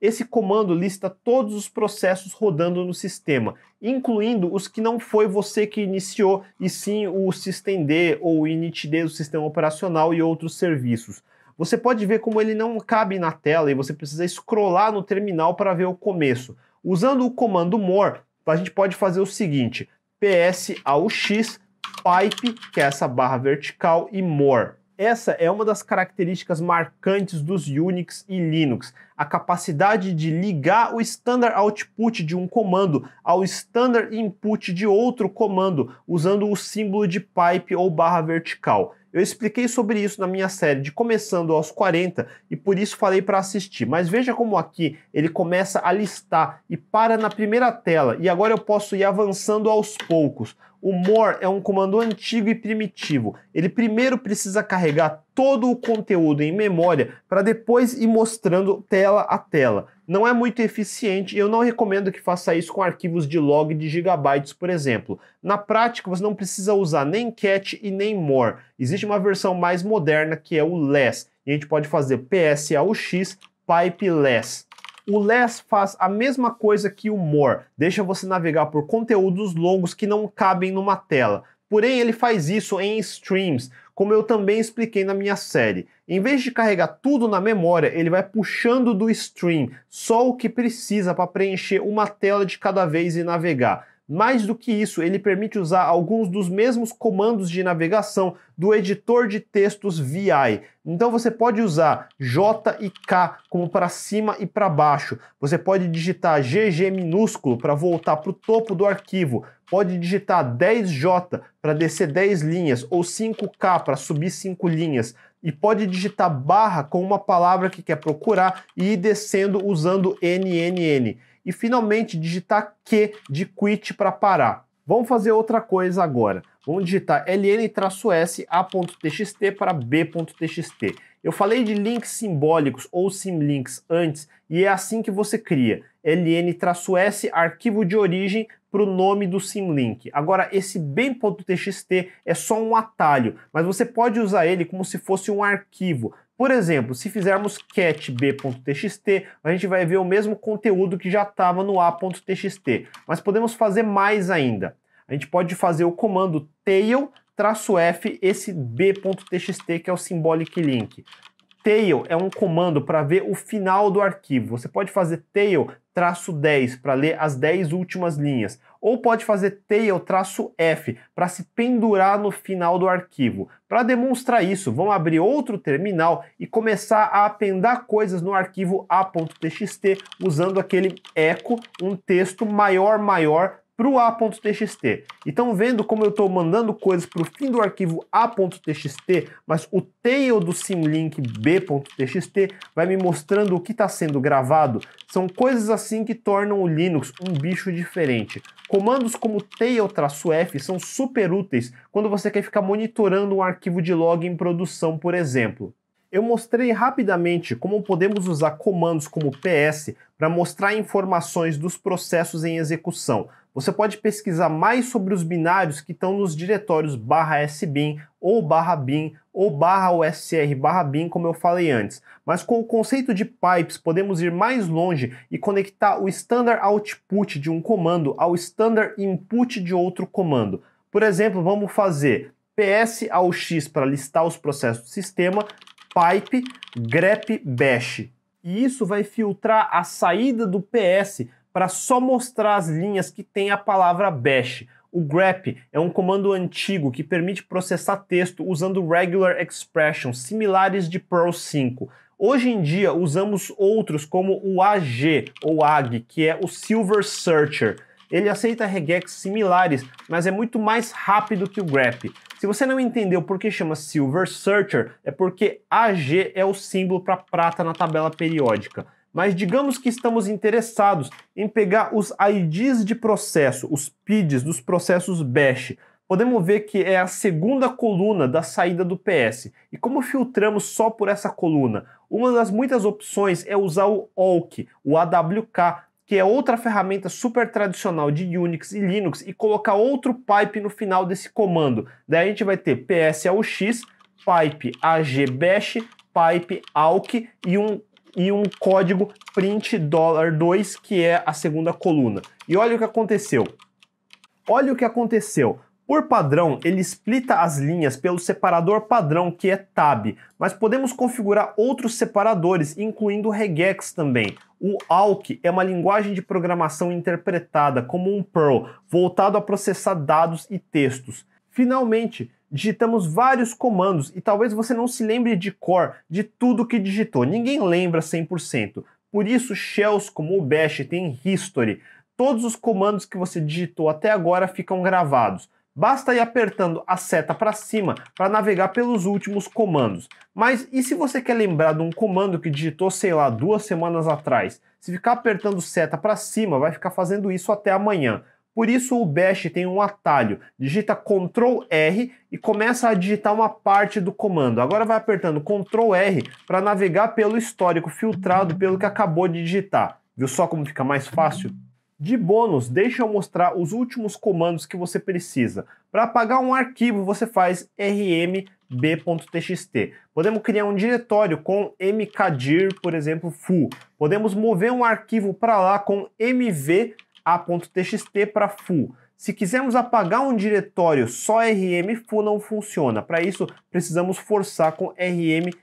esse comando lista todos os processos rodando no sistema, incluindo os que não foi você que iniciou, e sim o systemd ou o initd do sistema operacional e outros serviços. Você pode ver como ele não cabe na tela e você precisa scrollar no terminal para ver o começo. Usando o comando more, a gente pode fazer o seguinte: ps aux pipe, que é essa barra vertical, e more. Essa é uma das características marcantes dos Unix e Linux, a capacidade de ligar o standard output de um comando ao standard input de outro comando, usando o símbolo de pipe ou barra vertical. Eu expliquei sobre isso na minha série de Começando aos 40 e por isso falei para assistir. Mas veja como aqui ele começa a listar e para na primeira tela, e agora eu posso ir avançando aos poucos. O more é um comando antigo e primitivo. Ele primeiro precisa carregar todo o conteúdo em memória para depois ir mostrando tela a tela. Não é muito eficiente e eu não recomendo que faça isso com arquivos de log de gigabytes, por exemplo. Na prática, você não precisa usar nem cat e nem more. Existe uma versão mais moderna que é o less, e a gente pode fazer pipe less. O less faz a mesma coisa que o more, deixa você navegar por conteúdos longos que não cabem numa tela. Porém, ele faz isso em streams, como eu também expliquei na minha série. Em vez de carregar tudo na memória, ele vai puxando do stream só o que precisa para preencher uma tela de cada vez e navegar. Mais do que isso, ele permite usar alguns dos mesmos comandos de navegação do editor de textos VI. Então você pode usar J e K como para cima e para baixo. Você pode digitar GG minúsculo para voltar para o topo do arquivo. Pode digitar 10J para descer 10 linhas ou 5K para subir 5 linhas. E pode digitar barra com uma palavra que quer procurar e ir descendo usando NNN e finalmente digitar Q de quit para parar. Vamos fazer outra coisa agora. Vamos digitar ln-s a.txt para b.txt. Eu falei de links simbólicos ou simlinks antes e é assim que você cria ln-s arquivo de origem para o nome do simlink. Agora, esse bem.txt é só um atalho, mas você pode usar ele como se fosse um arquivo. Por exemplo, se fizermos cat b.txt, a gente vai ver o mesmo conteúdo que já estava no a.txt, mas podemos fazer mais ainda. A gente pode fazer o comando tail-f esse b.txt que é o symbolic link. Tail é um comando para ver o final do arquivo. Você pode fazer tail traço 10 para ler as 10 últimas linhas, ou pode fazer tail traço F para se pendurar no final do arquivo. Para demonstrar isso, vamos abrir outro terminal e começar a apendar coisas no arquivo a.txt usando aquele eco, um texto maior maior para o a.txt. Então, vendo como eu estou mandando coisas para o fim do arquivo a.txt, mas o tail do simlink b.txt vai me mostrando o que está sendo gravado. São coisas assim que tornam o Linux um bicho diferente. Comandos como tail-f são super úteis quando você quer ficar monitorando um arquivo de log em produção, por exemplo eu mostrei rapidamente como podemos usar comandos como ps para mostrar informações dos processos em execução, você pode pesquisar mais sobre os binários que estão nos diretórios barra sbin ou barra bin ou barra usr barra bin, como eu falei antes. Mas com o conceito de pipes, podemos ir mais longe e conectar o standard output de um comando ao standard input de outro comando. Por exemplo, vamos fazer ps ao x para listar os processos do sistema, pipe grep bash. E isso vai filtrar a saída do ps para só mostrar as linhas que tem a palavra bash. O grep é um comando antigo que permite processar texto usando regular expressions similares de Perl 5. Hoje em dia usamos outros como o AG ou AG, que é o Silver Searcher. Ele aceita regex similares, mas é muito mais rápido que o grep. Se você não entendeu por que chama Silver Searcher, é porque AG é o símbolo para prata na tabela periódica mas digamos que estamos interessados em pegar os IDs de processo, os PIDs dos processos bash. Podemos ver que é a segunda coluna da saída do PS. E como filtramos só por essa coluna? Uma das muitas opções é usar o awk, o AWK, que é outra ferramenta super tradicional de Unix e Linux, e colocar outro pipe no final desse comando. Daí a gente vai ter PSAUX, pipe AG bash, pipe AUK e um e um código print $2, que é a segunda coluna. E olha o que aconteceu. Olha o que aconteceu. Por padrão, ele splita as linhas pelo separador padrão, que é tab, mas podemos configurar outros separadores, incluindo o regex também. O AUK é uma linguagem de programação interpretada como um Perl, voltado a processar dados e textos. Finalmente, digitamos vários comandos e talvez você não se lembre de cor de tudo que digitou. Ninguém lembra 100%. Por isso, shells como o bash têm history. Todos os comandos que você digitou até agora ficam gravados. Basta ir apertando a seta para cima para navegar pelos últimos comandos. Mas e se você quer lembrar de um comando que digitou, sei lá, duas semanas atrás? Se ficar apertando seta para cima, vai ficar fazendo isso até amanhã. Por isso o Bash tem um atalho. Digita Ctrl R e começa a digitar uma parte do comando. Agora vai apertando Ctrl R para navegar pelo histórico filtrado pelo que acabou de digitar. Viu só como fica mais fácil? De bônus, deixa eu mostrar os últimos comandos que você precisa. Para apagar um arquivo, você faz rmb.txt. Podemos criar um diretório com mkdir, por exemplo, full. Podemos mover um arquivo para lá com mv.txt a.txt para full. Se quisermos apagar um diretório, só rm full não funciona. Para isso, precisamos forçar com rm-f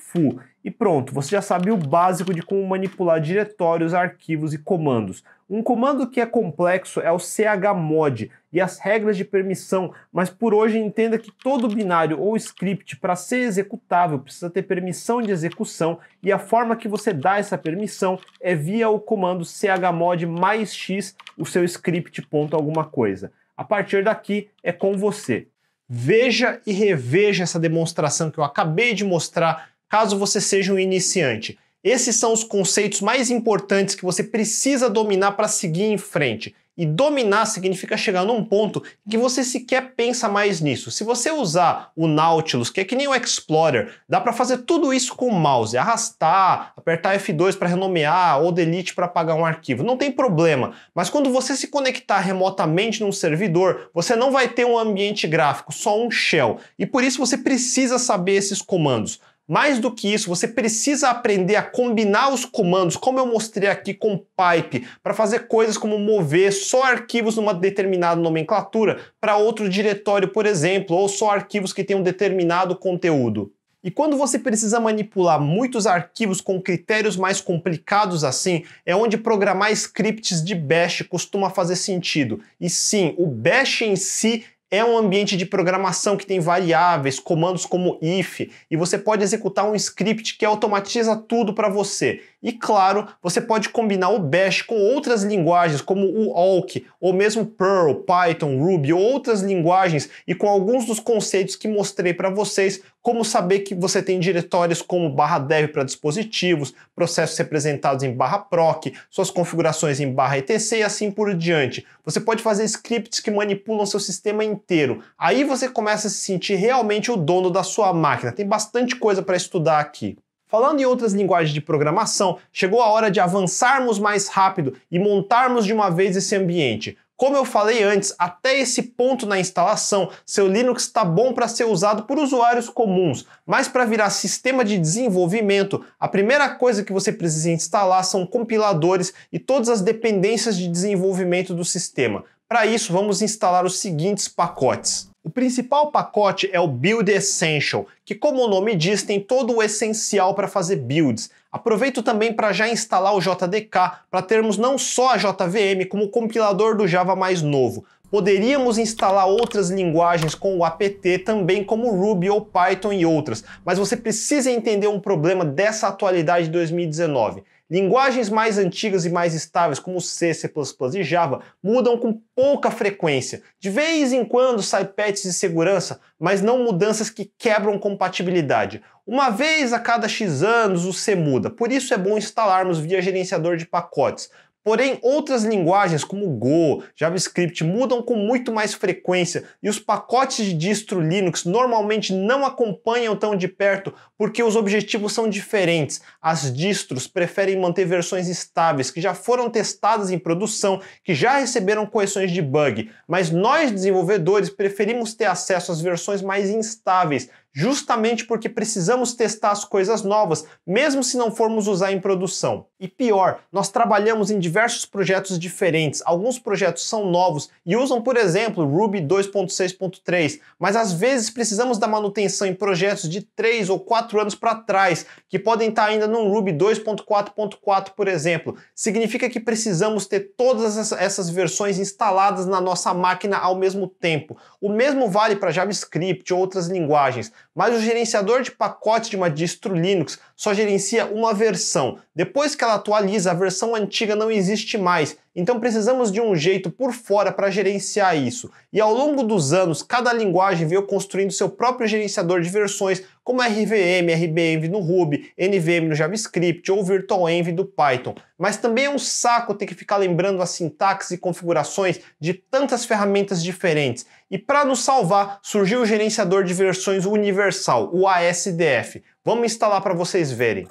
full E pronto, você já sabe o básico de como manipular diretórios, arquivos e comandos. Um comando que é complexo é o chmod e as regras de permissão, mas por hoje entenda que todo binário ou script para ser executável precisa ter permissão de execução e a forma que você dá essa permissão é via o comando chmod mais x o seu script ponto alguma coisa. A partir daqui é com você. Veja e reveja essa demonstração que eu acabei de mostrar caso você seja um iniciante. Esses são os conceitos mais importantes que você precisa dominar para seguir em frente. E dominar significa chegar num ponto que você sequer pensa mais nisso. Se você usar o Nautilus, que é que nem o Explorer, dá para fazer tudo isso com o mouse, arrastar, apertar F2 para renomear ou delete para apagar um arquivo, não tem problema. Mas quando você se conectar remotamente num servidor, você não vai ter um ambiente gráfico, só um shell. E por isso você precisa saber esses comandos. Mais do que isso, você precisa aprender a combinar os comandos, como eu mostrei aqui com pipe, para fazer coisas como mover só arquivos numa determinada nomenclatura para outro diretório, por exemplo, ou só arquivos que têm um determinado conteúdo. E quando você precisa manipular muitos arquivos com critérios mais complicados assim, é onde programar scripts de bash costuma fazer sentido. E sim, o bash em si é um ambiente de programação que tem variáveis, comandos como if, e você pode executar um script que automatiza tudo para você. E claro, você pode combinar o Bash com outras linguagens como o awk, ou mesmo Perl, Python, Ruby, ou outras linguagens e com alguns dos conceitos que mostrei para vocês como saber que você tem diretórios como barra dev para dispositivos, processos representados em barra proc, suas configurações em barra etc e assim por diante. Você pode fazer scripts que manipulam seu sistema inteiro. Aí você começa a se sentir realmente o dono da sua máquina. Tem bastante coisa para estudar aqui. Falando em outras linguagens de programação, chegou a hora de avançarmos mais rápido e montarmos de uma vez esse ambiente. Como eu falei antes, até esse ponto na instalação, seu Linux está bom para ser usado por usuários comuns, mas para virar sistema de desenvolvimento, a primeira coisa que você precisa instalar são compiladores e todas as dependências de desenvolvimento do sistema. Para isso, vamos instalar os seguintes pacotes. O principal pacote é o Build Essential, que, como o nome diz, tem todo o essencial para fazer builds. Aproveito também para já instalar o JDK para termos não só a JVM como o compilador do Java mais novo. Poderíamos instalar outras linguagens com o APT também como Ruby ou Python e outras, mas você precisa entender um problema dessa atualidade de 2019 Linguagens mais antigas e mais estáveis, como C, C++ e Java, mudam com pouca frequência. De vez em quando sai patches de segurança, mas não mudanças que quebram compatibilidade. Uma vez a cada X anos o C muda, por isso é bom instalarmos via gerenciador de pacotes. Porém, outras linguagens como Go, JavaScript mudam com muito mais frequência e os pacotes de distro Linux normalmente não acompanham tão de perto porque os objetivos são diferentes. As distros preferem manter versões estáveis que já foram testadas em produção, que já receberam correções de bug, mas nós desenvolvedores preferimos ter acesso às versões mais instáveis justamente porque precisamos testar as coisas novas, mesmo se não formos usar em produção. E pior, nós trabalhamos em diversos projetos diferentes. Alguns projetos são novos e usam, por exemplo, Ruby 2.6.3, mas às vezes precisamos da manutenção em projetos de 3 ou 4 anos para trás, que podem estar tá ainda no Ruby 2.4.4, por exemplo. Significa que precisamos ter todas essas versões instaladas na nossa máquina ao mesmo tempo. O mesmo vale para JavaScript ou outras linguagens. Mas o gerenciador de pacotes de uma distro Linux só gerencia uma versão. Depois que ela atualiza, a versão antiga não existe mais. Então precisamos de um jeito por fora para gerenciar isso. E ao longo dos anos, cada linguagem veio construindo seu próprio gerenciador de versões como RVM, RBM no Ruby, NVM no JavaScript ou VirtualEnv do Python. Mas também é um saco ter que ficar lembrando as sintaxes e configurações de tantas ferramentas diferentes. E para nos salvar, surgiu o gerenciador de versões universal, o ASDF. Vamos instalar para vocês verem.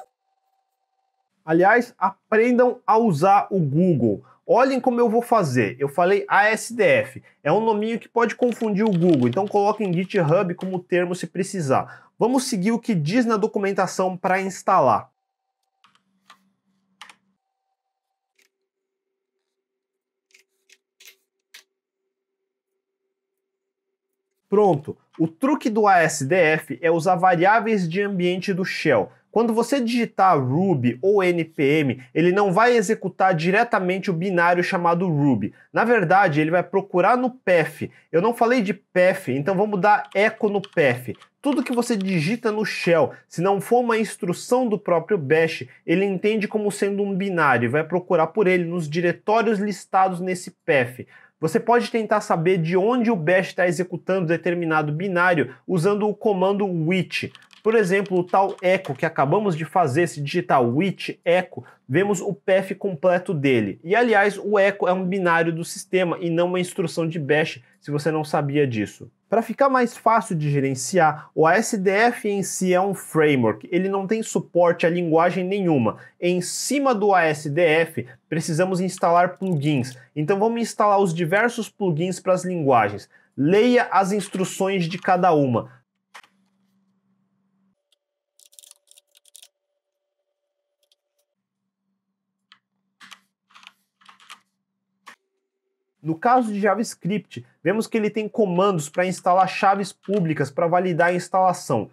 Aliás, aprendam a usar o Google. Olhem como eu vou fazer. Eu falei ASDF. É um nominho que pode confundir o Google, então coloquem GitHub como termo se precisar. Vamos seguir o que diz na documentação para instalar. Pronto. O truque do ASDF é usar variáveis de ambiente do shell. Quando você digitar Ruby ou NPM, ele não vai executar diretamente o binário chamado Ruby. Na verdade, ele vai procurar no path. Eu não falei de path, então vamos dar eco no path tudo que você digita no shell, se não for uma instrução do próprio bash, ele entende como sendo um binário e vai procurar por ele nos diretórios listados nesse path. Você pode tentar saber de onde o bash está executando determinado binário usando o comando which. Por exemplo, o tal echo que acabamos de fazer, se digitar which echo, vemos o path completo dele. E aliás, o echo é um binário do sistema e não uma instrução de bash, se você não sabia disso. Para ficar mais fácil de gerenciar, o ASDF em si é um framework, ele não tem suporte a linguagem nenhuma. Em cima do ASDF, precisamos instalar plugins. Então vamos instalar os diversos plugins para as linguagens. Leia as instruções de cada uma No caso de JavaScript, vemos que ele tem comandos para instalar chaves públicas para validar a instalação.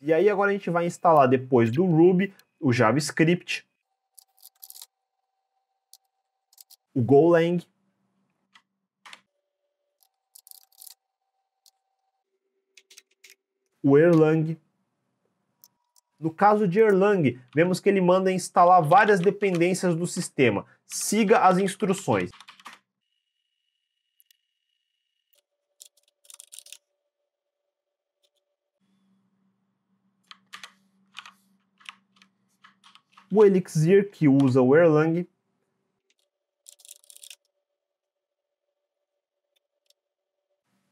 E aí agora a gente vai instalar depois do Ruby o JavaScript, o Golang o Erlang no caso de Erlang, vemos que ele manda instalar várias dependências do sistema. Siga as instruções. O Elixir, que usa o Erlang,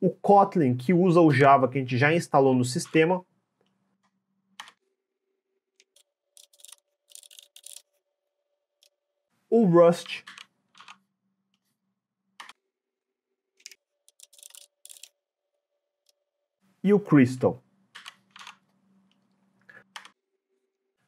o Kotlin, que usa o Java que a gente já instalou no sistema, Rust. E o Crystal.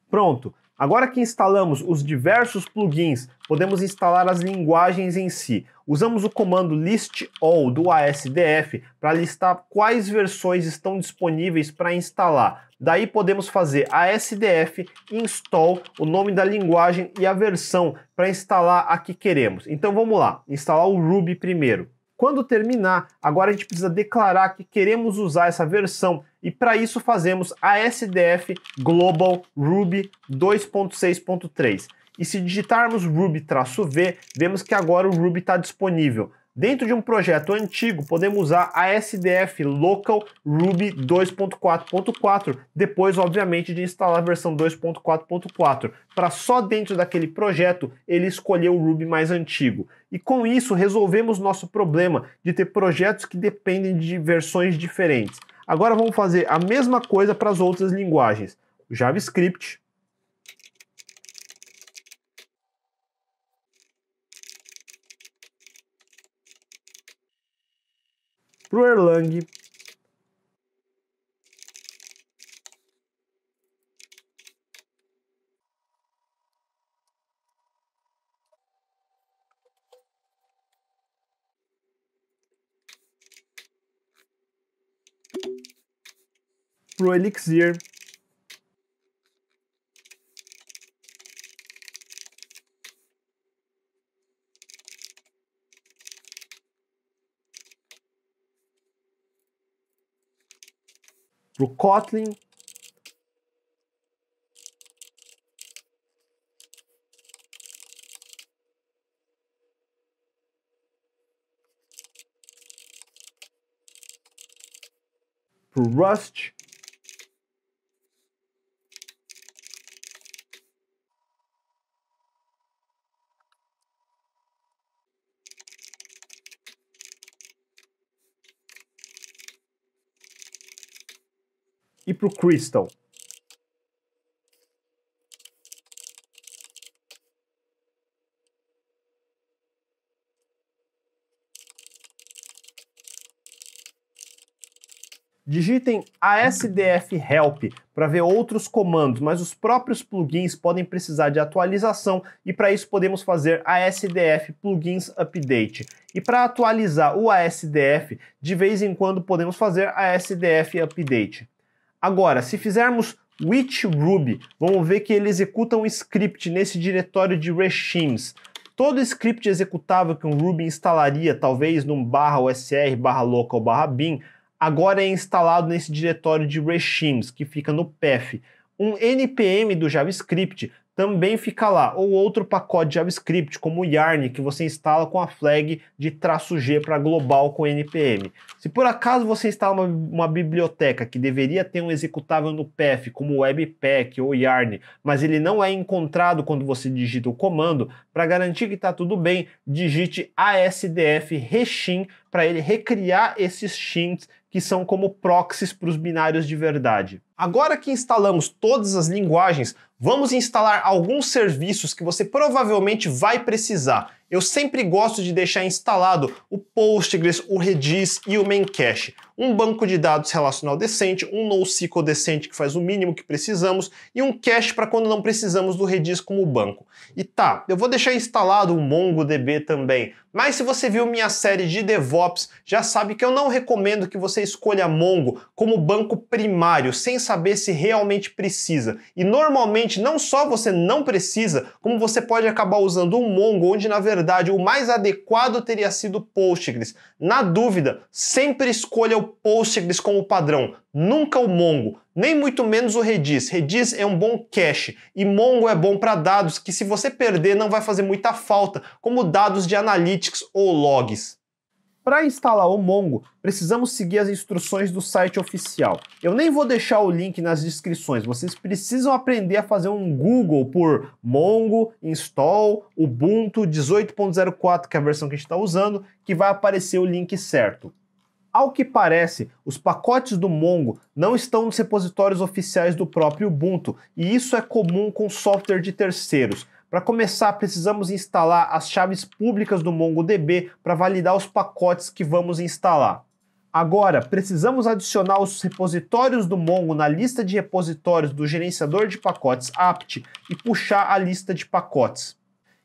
Pronto. Agora que instalamos os diversos plugins, podemos instalar as linguagens em si. Usamos o comando list all do ASDF para listar quais versões estão disponíveis para instalar. Daí podemos fazer ASDF install, o nome da linguagem e a versão para instalar a que queremos. Então vamos lá, instalar o Ruby primeiro. Quando terminar, agora a gente precisa declarar que queremos usar essa versão e para isso fazemos a SDF Global Ruby 2.6.3. E se digitarmos Ruby-V, vemos que agora o Ruby está disponível. Dentro de um projeto antigo, podemos usar a SDF Local Ruby 2.4.4, depois, obviamente, de instalar a versão 2.4.4, para só dentro daquele projeto ele escolher o Ruby mais antigo. E com isso, resolvemos nosso problema de ter projetos que dependem de versões diferentes. Agora vamos fazer a mesma coisa para as outras linguagens. JavaScript, para o Erlang. Pro Elixir through Kotlin. Rust, para o Crystal. Digitem ASDF Help para ver outros comandos, mas os próprios plugins podem precisar de atualização e para isso podemos fazer ASDF Plugins Update. E para atualizar o ASDF, de vez em quando podemos fazer ASDF Update. Agora, se fizermos with Ruby, vamos ver que ele executa um script nesse diretório de regimes. Todo script executável que um Ruby instalaria, talvez num barra usr, barra local, barra bin, agora é instalado nesse diretório de regimes, que fica no path. Um npm do JavaScript também fica lá, ou outro pacote JavaScript, como o Yarn, que você instala com a flag de traço G para global com NPM. Se por acaso você instala uma, uma, biblioteca que deveria ter um executável no PEF, como Webpack ou Yarn, mas ele não é encontrado quando você digita o comando, para garantir que está tudo bem, digite ASDF rexin para ele recriar esses shims que são como proxies para os binários de verdade. Agora que instalamos todas as linguagens, vamos instalar alguns serviços que você provavelmente vai precisar. Eu sempre gosto de deixar instalado o Postgres, o Redis e o Memcache. Um banco de dados relacional decente, um NoSQL decente que faz o mínimo que precisamos e um cache para quando não precisamos do Redis como banco. E tá, eu vou deixar instalado o MongoDB também, mas se você viu minha série de DevOps, já sabe que eu não recomendo que você escolha Mongo como banco primário, sem saber se realmente precisa. E normalmente não só você não precisa, como você pode acabar usando um Mongo, onde na verdade o mais adequado teria sido Postgres. Na dúvida, sempre escolha o Postgres como padrão, nunca o Mongo, nem muito menos o Redis. Redis é um bom cache e Mongo é bom para dados que se você perder não vai fazer muita falta, como dados de analytics ou logs. Para instalar o Mongo, precisamos seguir as instruções do site oficial. Eu nem vou deixar o link nas descrições, vocês precisam aprender a fazer um Google por Mongo install Ubuntu 18.04, que é a versão que a gente está usando, que vai aparecer o link certo. Ao que parece, os pacotes do Mongo não estão nos repositórios oficiais do próprio Ubuntu, e isso é comum com software de terceiros. Para começar, precisamos instalar as chaves públicas do MongoDB para validar os pacotes que vamos instalar. Agora, precisamos adicionar os repositórios do Mongo na lista de repositórios do gerenciador de pacotes apt e puxar a lista de pacotes.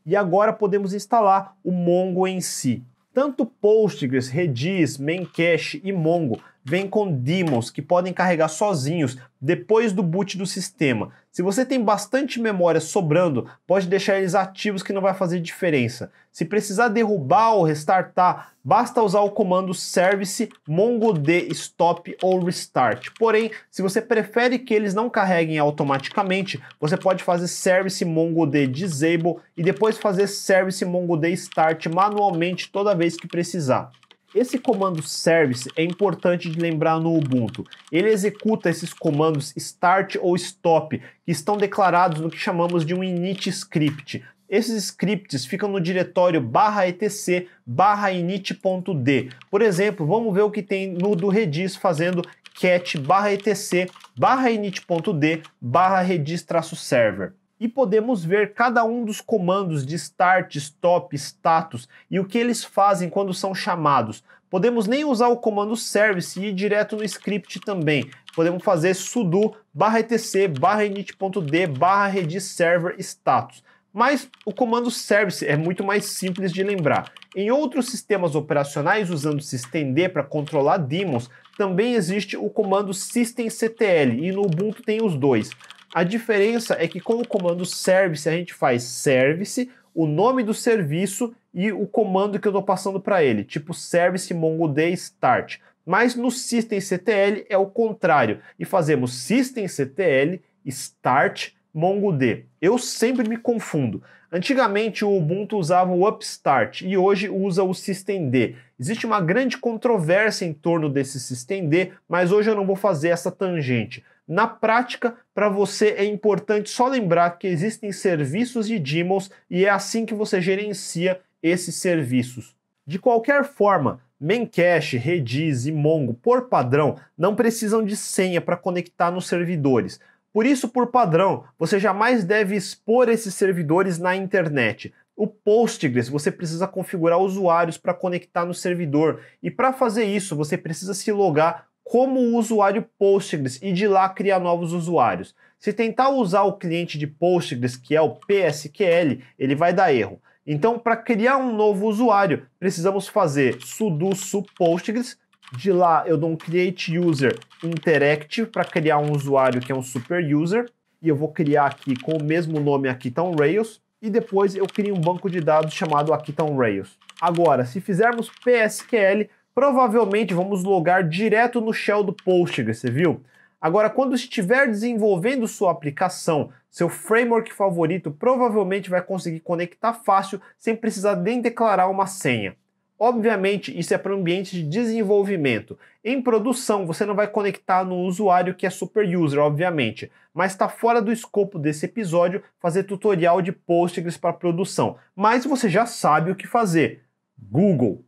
E agora podemos instalar o Mongo em si. Tanto Postgres, Redis, Memcache e Mongo vem com daemons que podem carregar sozinhos depois do boot do sistema. Se você tem bastante memória sobrando, pode deixar eles ativos que não vai fazer diferença. Se precisar derrubar ou restartar, basta usar o comando service mongod stop ou restart. Porém, se você prefere que eles não carreguem automaticamente, você pode fazer service mongod disable e depois fazer service mongod start manualmente toda vez que precisar. Esse comando service é importante de lembrar no Ubuntu. Ele executa esses comandos start ou stop, que estão declarados no que chamamos de um init script. Esses scripts ficam no diretório barra etc barra init.d. Por exemplo, vamos ver o que tem no do Redis fazendo cat barra etc barra init.d barra redis-server e podemos ver cada um dos comandos de start, stop, status e o que eles fazem quando são chamados. Podemos nem usar o comando service e ir direto no script também. Podemos fazer sudo barra etc barra init.d barra server status. Mas o comando service é muito mais simples de lembrar. Em outros sistemas operacionais, usando systemd para controlar daemons, também existe o comando systemctl e no Ubuntu tem os dois. A diferença é que com o comando service a gente faz service, o nome do serviço e o comando que eu estou passando para ele, tipo service mongod start. Mas no systemctl é o contrário e fazemos systemctl start mongod. Eu sempre me confundo. Antigamente o Ubuntu usava o upstart e hoje usa o systemd. Existe uma grande controvérsia em torno desse systemd, mas hoje eu não vou fazer essa tangente. Na prática, para você é importante só lembrar que existem serviços de demos e é assim que você gerencia esses serviços. De qualquer forma, Memcache, Redis e Mongo, por padrão, não precisam de senha para conectar nos servidores. Por isso, por padrão, você jamais deve expor esses servidores na internet. O Postgres, você precisa configurar usuários para conectar no servidor, e para fazer isso, você precisa se logar como o usuário Postgres e de lá criar novos usuários. Se tentar usar o cliente de Postgres, que é o PSQL, ele vai dar erro. Então, para criar um novo usuário, precisamos fazer sudo su Postgres. De lá, eu dou um create user interactive para criar um usuário que é um super user. E eu vou criar aqui com o mesmo nome Akiton Rails. E depois eu crio um banco de dados chamado Akiton Rails. Agora, se fizermos PSQL, provavelmente vamos logar direto no shell do Postgres, você viu? Agora, quando estiver desenvolvendo sua aplicação, seu framework favorito provavelmente vai conseguir conectar fácil sem precisar nem declarar uma senha. Obviamente, isso é para ambiente de desenvolvimento. Em produção, você não vai conectar no usuário que é super user, obviamente, mas está fora do escopo desse episódio fazer tutorial de Postgres para produção. Mas você já sabe o que fazer. Google,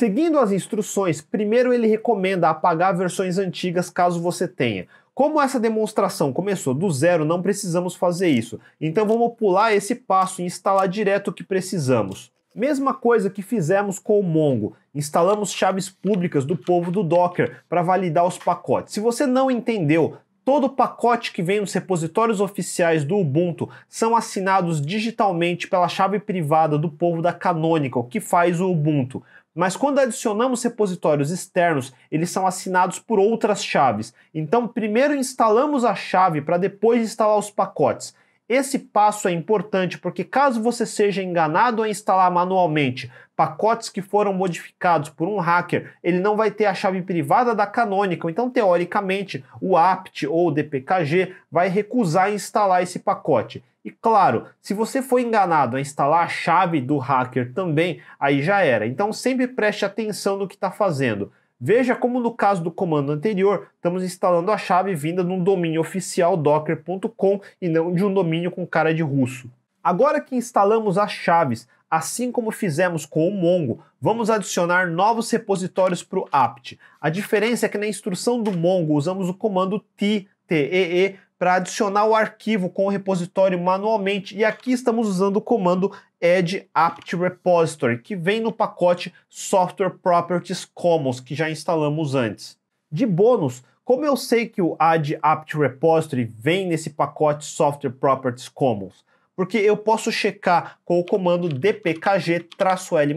Seguindo as instruções, primeiro ele recomenda apagar versões antigas caso você tenha. Como essa demonstração começou do zero, não precisamos fazer isso. Então vamos pular esse passo e instalar direto o que precisamos. Mesma coisa que fizemos com o Mongo, instalamos chaves públicas do povo do Docker para validar os pacotes. Se você não entendeu, todo pacote que vem nos repositórios oficiais do Ubuntu são assinados digitalmente pela chave privada do povo da Canonical, que faz o Ubuntu. Mas quando adicionamos repositórios externos, eles são assinados por outras chaves. Então, primeiro instalamos a chave para depois instalar os pacotes. Esse passo é importante porque, caso você seja enganado a instalar manualmente pacotes que foram modificados por um hacker, ele não vai ter a chave privada da Canonical. Então, teoricamente, o apt ou o dpkg vai recusar instalar esse pacote. E claro, se você foi enganado a instalar a chave do hacker também, aí já era. Então sempre preste atenção no que está fazendo. Veja como no caso do comando anterior, estamos instalando a chave vinda de um domínio oficial docker.com e não de um domínio com cara de russo. Agora que instalamos as chaves, assim como fizemos com o Mongo, vamos adicionar novos repositórios para o apt. A diferença é que na instrução do Mongo usamos o comando t, tee para adicionar o arquivo com o repositório manualmente e aqui estamos usando o comando add apt repository, que vem no pacote software properties commons que já instalamos antes. De bônus, como eu sei que o add apt repository vem nesse pacote software properties commons? Porque eu posso checar com o comando dpkg-l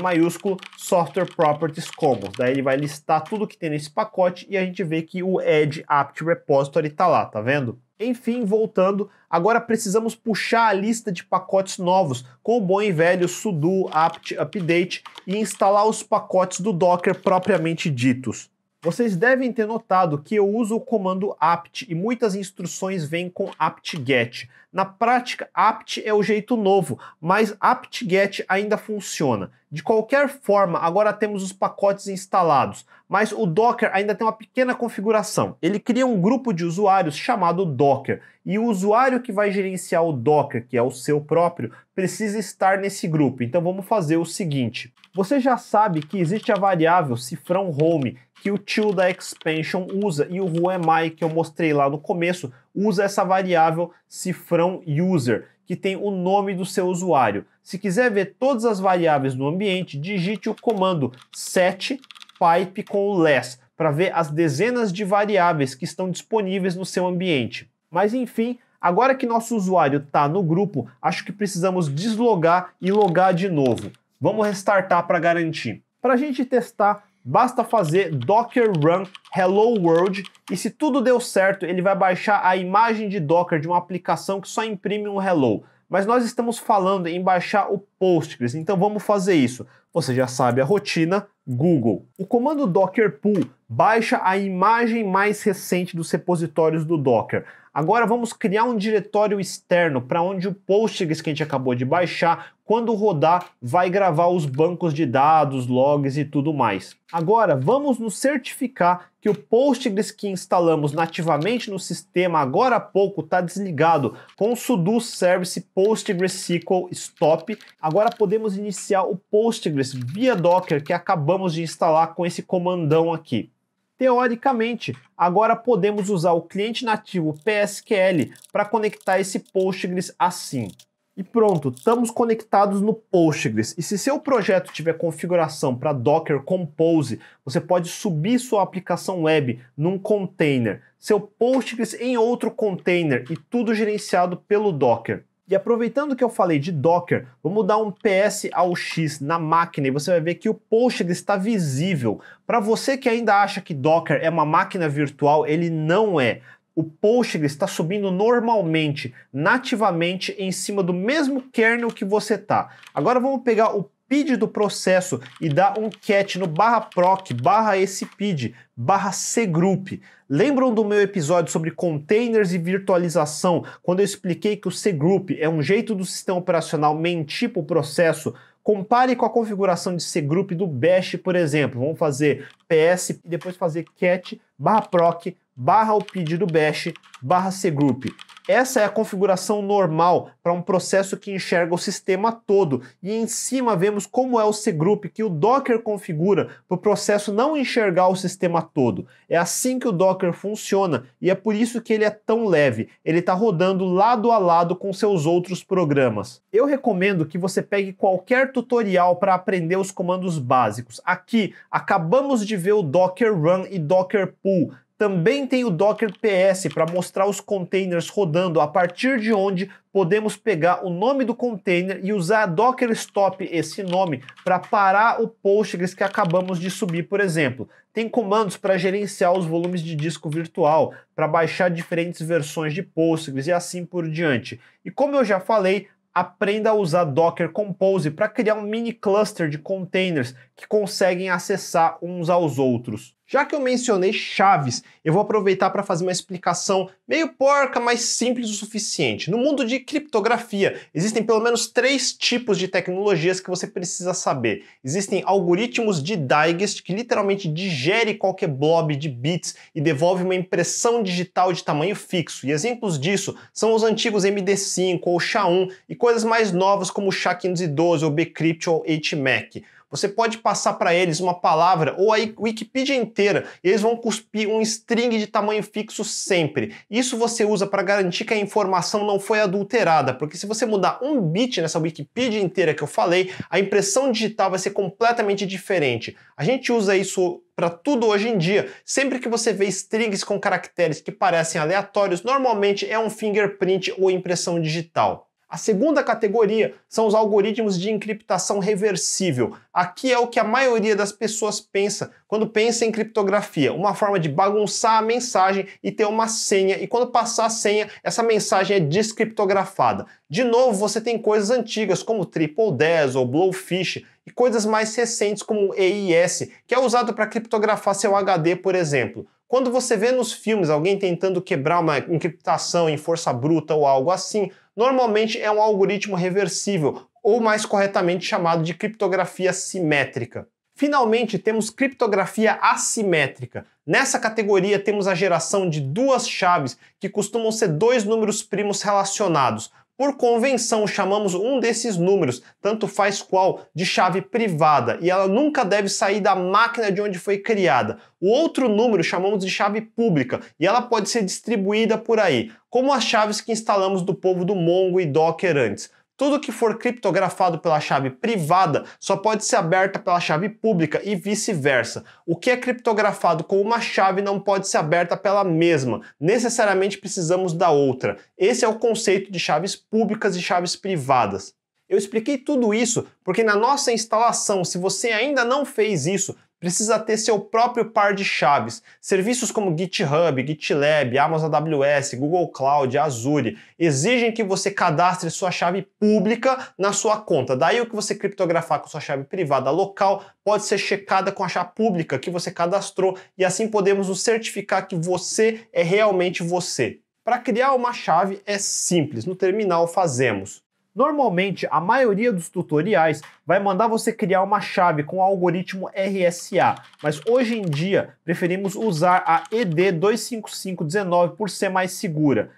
maiúsculo software properties commons. Daí ele vai listar tudo que tem nesse pacote e a gente vê que o add apt repository está lá, tá vendo? Enfim, voltando, agora precisamos puxar a lista de pacotes novos com o bom e velho sudo apt update e instalar os pacotes do Docker propriamente ditos. Vocês devem ter notado que eu uso o comando apt e muitas instruções vêm com apt-get. Na prática, apt é o jeito novo, mas apt-get ainda funciona. De qualquer forma, agora temos os pacotes instalados, mas o Docker ainda tem uma pequena configuração. Ele cria um grupo de usuários chamado Docker, e o usuário que vai gerenciar o Docker, que é o seu próprio, precisa estar nesse grupo. Então vamos fazer o seguinte. Você já sabe que existe a variável cifrão home que o tio da expansion usa e o whoami que eu mostrei lá no começo usa essa variável cifrão user que tem o nome do seu usuário. Se quiser ver todas as variáveis no ambiente, digite o comando set pipe com o less para ver as dezenas de variáveis que estão disponíveis no seu ambiente. Mas enfim, agora que nosso usuário está no grupo, acho que precisamos deslogar e logar de novo. Vamos restartar para garantir. Para a gente testar Basta fazer docker run hello world e se tudo deu certo, ele vai baixar a imagem de docker de uma aplicação que só imprime um hello. Mas nós estamos falando em baixar o Postgres, então vamos fazer isso. Você já sabe a rotina, Google. O comando docker pull baixa a imagem mais recente dos repositórios do Docker. Agora vamos criar um diretório externo para onde o Postgres que a gente acabou de baixar quando rodar, vai gravar os bancos de dados, logs e tudo mais. Agora, vamos nos certificar que o Postgres que instalamos nativamente no sistema agora há pouco está desligado com o sudo service PostgreSQL stop. Agora podemos iniciar o Postgres via Docker que acabamos de instalar com esse comandão aqui. Teoricamente, agora podemos usar o cliente nativo PSQL para conectar esse Postgres assim. E pronto, estamos conectados no Postgres. E se seu projeto tiver configuração para Docker Compose, você pode subir sua aplicação web num container, seu Postgres em outro container e tudo gerenciado pelo Docker. E aproveitando que eu falei de Docker, vamos dar um PS ao X na máquina e você vai ver que o Postgres está visível. Para você que ainda acha que Docker é uma máquina virtual, ele não é o Postgres está subindo normalmente, nativamente, em cima do mesmo kernel que você está. Agora vamos pegar o PID do processo e dar um cat no barra proc, barra esse PID, barra cgroup. Lembram do meu episódio sobre containers e virtualização, quando eu expliquei que o cgroup é um jeito do sistema operacional mentir para o processo Compare com a configuração de cgroup do Bash, por exemplo. Vamos fazer ps e depois fazer cat barra proc barra o pedido bash barra cgroup. Essa é a configuração normal para um processo que enxerga o sistema todo. E em cima vemos como é o cgroup que o Docker configura para o processo não enxergar o sistema todo. É assim que o Docker funciona e é por isso que ele é tão leve. Ele está rodando lado a lado com seus outros programas. Eu recomendo que você pegue qualquer tutorial para aprender os comandos básicos. Aqui acabamos de ver o Docker Run e Docker Pull. Também tem o Docker PS para mostrar os containers rodando a partir de onde podemos pegar o nome do container e usar Docker Stop esse nome para parar o Postgres que acabamos de subir, por exemplo. Tem comandos para gerenciar os volumes de disco virtual, para baixar diferentes versões de Postgres e assim por diante. E como eu já falei, aprenda a usar Docker Compose para criar um mini cluster de containers que conseguem acessar uns aos outros. Já que eu mencionei chaves, eu vou aproveitar para fazer uma explicação meio porca, mas simples o suficiente. No mundo de criptografia, existem pelo menos três tipos de tecnologias que você precisa saber. Existem algoritmos de digest, que literalmente digere qualquer blob de bits e devolve uma impressão digital de tamanho fixo. E exemplos disso são os antigos MD5 ou SHA-1 e coisas mais novas como o SHA-512 ou Bcrypt ou HMAC. Você pode passar para eles uma palavra ou a Wikipedia inteira, e eles vão cuspir um string de tamanho fixo sempre. Isso você usa para garantir que a informação não foi adulterada, porque se você mudar um bit nessa Wikipedia inteira que eu falei, a impressão digital vai ser completamente diferente. A gente usa isso para tudo hoje em dia. Sempre que você vê strings com caracteres que parecem aleatórios, normalmente é um fingerprint ou impressão digital. A segunda categoria são os algoritmos de encriptação reversível. Aqui é o que a maioria das pessoas pensa quando pensa em criptografia, uma forma de bagunçar a mensagem e ter uma senha, e quando passar a senha, essa mensagem é descriptografada. De novo, você tem coisas antigas como Triple Dash ou Blowfish e coisas mais recentes como o EIS, que é usado para criptografar seu HD, por exemplo. Quando você vê nos filmes alguém tentando quebrar uma encriptação em força bruta ou algo assim, normalmente é um algoritmo reversível, ou mais corretamente chamado de criptografia simétrica. Finalmente, temos criptografia assimétrica. Nessa categoria, temos a geração de duas chaves que costumam ser dois números primos relacionados, por convenção, chamamos um desses números, tanto faz qual, de chave privada, e ela nunca deve sair da máquina de onde foi criada. O outro número chamamos de chave pública, e ela pode ser distribuída por aí, como as chaves que instalamos do povo do Mongo e Docker antes. Tudo que for criptografado pela chave privada só pode ser aberta pela chave pública e vice-versa. O que é criptografado com uma chave não pode ser aberta pela mesma, necessariamente precisamos da outra. Esse é o conceito de chaves públicas e chaves privadas. Eu expliquei tudo isso porque na nossa instalação, se você ainda não fez isso, precisa ter seu próprio par de chaves. Serviços como GitHub, GitLab, Amazon AWS, Google Cloud, Azure exigem que você cadastre sua chave pública na sua conta. Daí o que você criptografar com sua chave privada local pode ser checada com a chave pública que você cadastrou e assim podemos nos certificar que você é realmente você. Para criar uma chave é simples. No terminal fazemos Normalmente, a maioria dos tutoriais vai mandar você criar uma chave com o algoritmo RSA, mas hoje em dia preferimos usar a ED25519 por ser mais segura.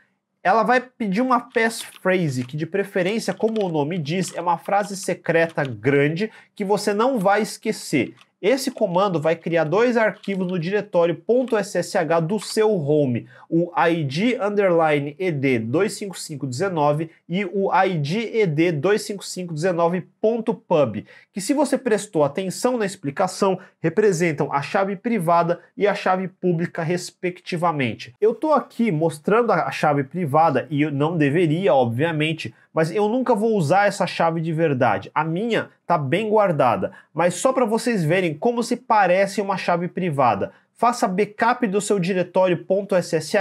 Ela vai pedir uma passphrase, que de preferência, como o nome diz, é uma frase secreta grande que você não vai esquecer. Esse comando vai criar dois arquivos no diretório .ssh do seu home, o id underline ed 25519 e o id ed 25519.pub, que se você prestou atenção na explicação, representam a chave privada e a chave pública respectivamente. Eu estou aqui mostrando a chave privada e eu não deveria, obviamente, mas eu nunca vou usar essa chave de verdade. A minha tá bem guardada, mas só para vocês verem como se parece uma chave privada. Faça backup do seu diretório.ssh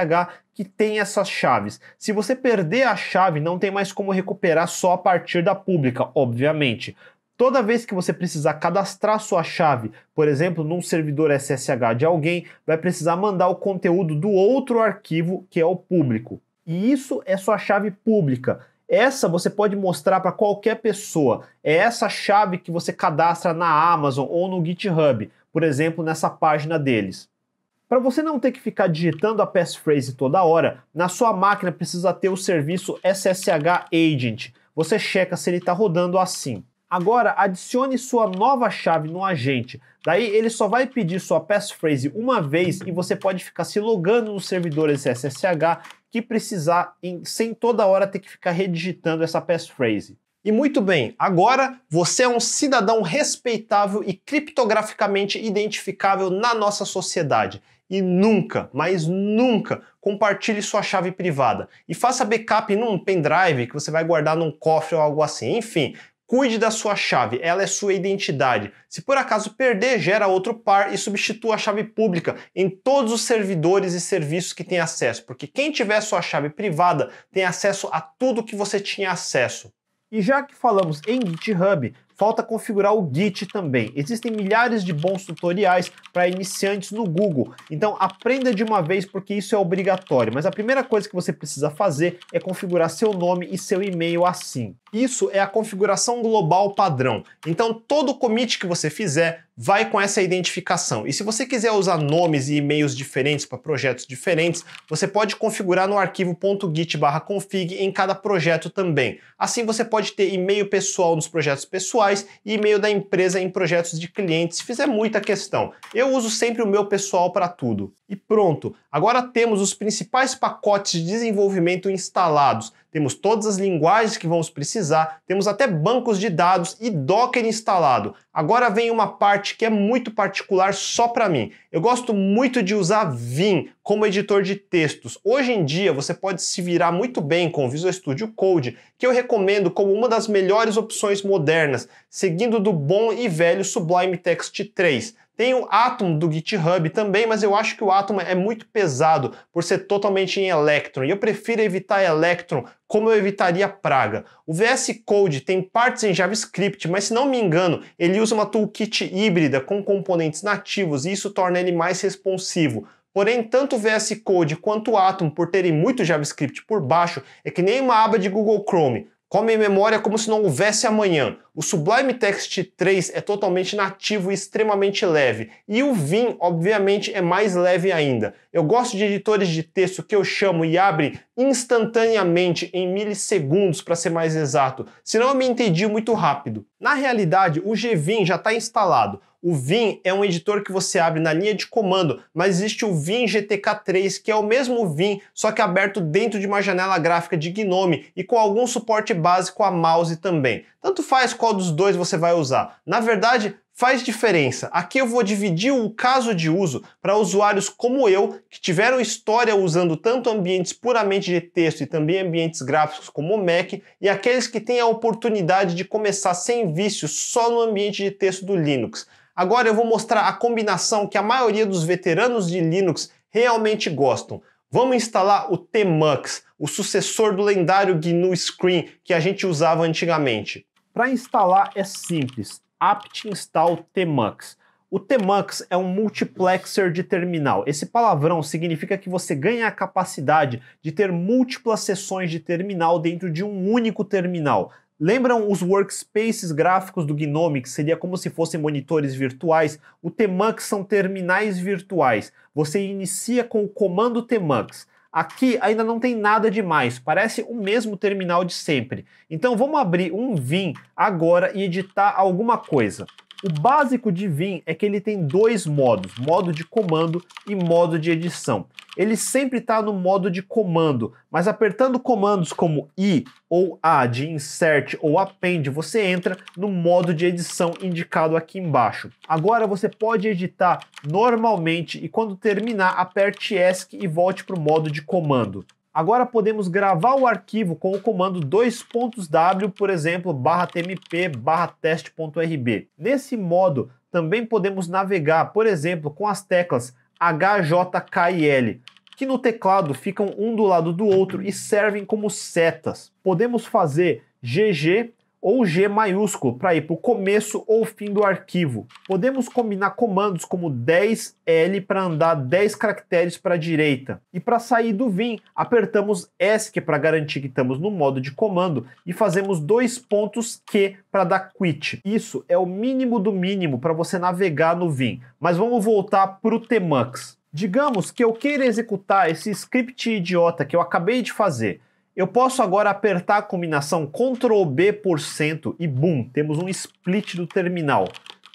que tem essas chaves. Se você perder a chave, não tem mais como recuperar só a partir da pública, obviamente. Toda vez que você precisar cadastrar sua chave, por exemplo, num servidor SSH de alguém, vai precisar mandar o conteúdo do outro arquivo, que é o público. E isso é sua chave pública. Essa você pode mostrar para qualquer pessoa. É essa chave que você cadastra na Amazon ou no GitHub, por exemplo, nessa página deles. Para você não ter que ficar digitando a passphrase toda hora, na sua máquina precisa ter o serviço SSH Agent. Você checa se ele está rodando assim. Agora adicione sua nova chave no agente. Daí ele só vai pedir sua passphrase uma vez e você pode ficar se logando nos servidores SSH que precisar em, sem toda hora ter que ficar redigitando essa passphrase. E muito bem, agora você é um cidadão respeitável e criptograficamente identificável na nossa sociedade. E nunca, mas nunca compartilhe sua chave privada. E faça backup num pendrive que você vai guardar num cofre ou algo assim. Enfim, Cuide da sua chave, ela é sua identidade. Se por acaso perder, gera outro par e substitua a chave pública em todos os servidores e serviços que tem acesso, porque quem tiver sua chave privada tem acesso a tudo que você tinha acesso. E já que falamos em GitHub, Falta configurar o Git também. Existem milhares de bons tutoriais para iniciantes no Google, então aprenda de uma vez porque isso é obrigatório. Mas a primeira coisa que você precisa fazer é configurar seu nome e seu e-mail assim. Isso é a configuração global padrão. Então todo commit que você fizer vai com essa identificação. E se você quiser usar nomes e e-mails diferentes para projetos diferentes, você pode configurar no arquivo .git/config em cada projeto também. Assim você pode ter e-mail pessoal nos projetos pessoais pessoais e e-mail da empresa em projetos de clientes, se fizer muita questão. Eu uso sempre o meu pessoal para tudo. E pronto, agora temos os principais pacotes de desenvolvimento instalados temos todas as linguagens que vamos precisar, temos até bancos de dados e Docker instalado. Agora vem uma parte que é muito particular só para mim. Eu gosto muito de usar Vim como editor de textos. Hoje em dia você pode se virar muito bem com o Visual Studio Code, que eu recomendo como uma das melhores opções modernas, seguindo do bom e velho Sublime Text 3. Tem o Atom do GitHub também, mas eu acho que o Atom é muito pesado por ser totalmente em Electron, e eu prefiro evitar Electron como eu evitaria praga. O VS Code tem partes em JavaScript, mas se não me engano, ele usa uma toolkit híbrida com componentes nativos e isso torna ele mais responsivo. Porém, tanto o VS Code quanto o Atom, por terem muito JavaScript por baixo, é que nem uma aba de Google Chrome. Come memória como se não houvesse amanhã. O Sublime Text 3 é totalmente nativo e extremamente leve. E o Vim, obviamente, é mais leve ainda. Eu gosto de editores de texto que eu chamo e abre instantaneamente, em milissegundos para ser mais exato, senão eu me entendi muito rápido. Na realidade, o Gvim já está instalado. O Vim é um editor que você abre na linha de comando, mas existe o Vim GTK3, que é o mesmo Vim, só que aberto dentro de uma janela gráfica de Gnome e com algum suporte básico a mouse também. Tanto faz qual dos dois você vai usar. Na verdade, faz diferença. Aqui eu vou dividir o caso de uso para usuários como eu, que tiveram história usando tanto ambientes puramente de texto e também ambientes gráficos como o Mac, e aqueles que têm a oportunidade de começar sem vício só no ambiente de texto do Linux. Agora eu vou mostrar a combinação que a maioria dos veteranos de Linux realmente gostam. Vamos instalar o Tmux, o sucessor do lendário GNU Screen que a gente usava antigamente. Para instalar é simples, apt install Tmux. O Tmux é um multiplexer de terminal. Esse palavrão significa que você ganha a capacidade de ter múltiplas sessões de terminal dentro de um único terminal. Lembram os workspaces gráficos do Gnome, que seria como se fossem monitores virtuais? O Tmux são terminais virtuais. Você inicia com o comando Tmux. Aqui ainda não tem nada demais, parece o mesmo terminal de sempre. Então vamos abrir um Vim agora e editar alguma coisa. O básico de Vim é que ele tem dois modos, modo de comando e modo de edição ele sempre está no modo de comando, mas apertando comandos como I ou A de Insert ou Append, você entra no modo de edição indicado aqui embaixo. Agora você pode editar normalmente e quando terminar, aperte ESC e volte para o modo de comando. Agora podemos gravar o arquivo com o comando 2.w, por exemplo, barra tmp barra teste.rb. Nesse modo, também podemos navegar, por exemplo, com as teclas HJKL, que no teclado ficam um do lado do outro e servem como setas. Podemos fazer GG ou G maiúsculo para ir para o começo ou fim do arquivo. Podemos combinar comandos como 10L para andar 10 caracteres para a direita. E para sair do vim, apertamos ESC para garantir que estamos no modo de comando e fazemos dois pontos Q para dar quit. Isso é o mínimo do mínimo para você navegar no vim. Mas vamos voltar para o Tmux. Digamos que eu queira executar esse script idiota que eu acabei de fazer. Eu posso agora apertar a combinação Ctrl B por cento e boom, temos um split do terminal.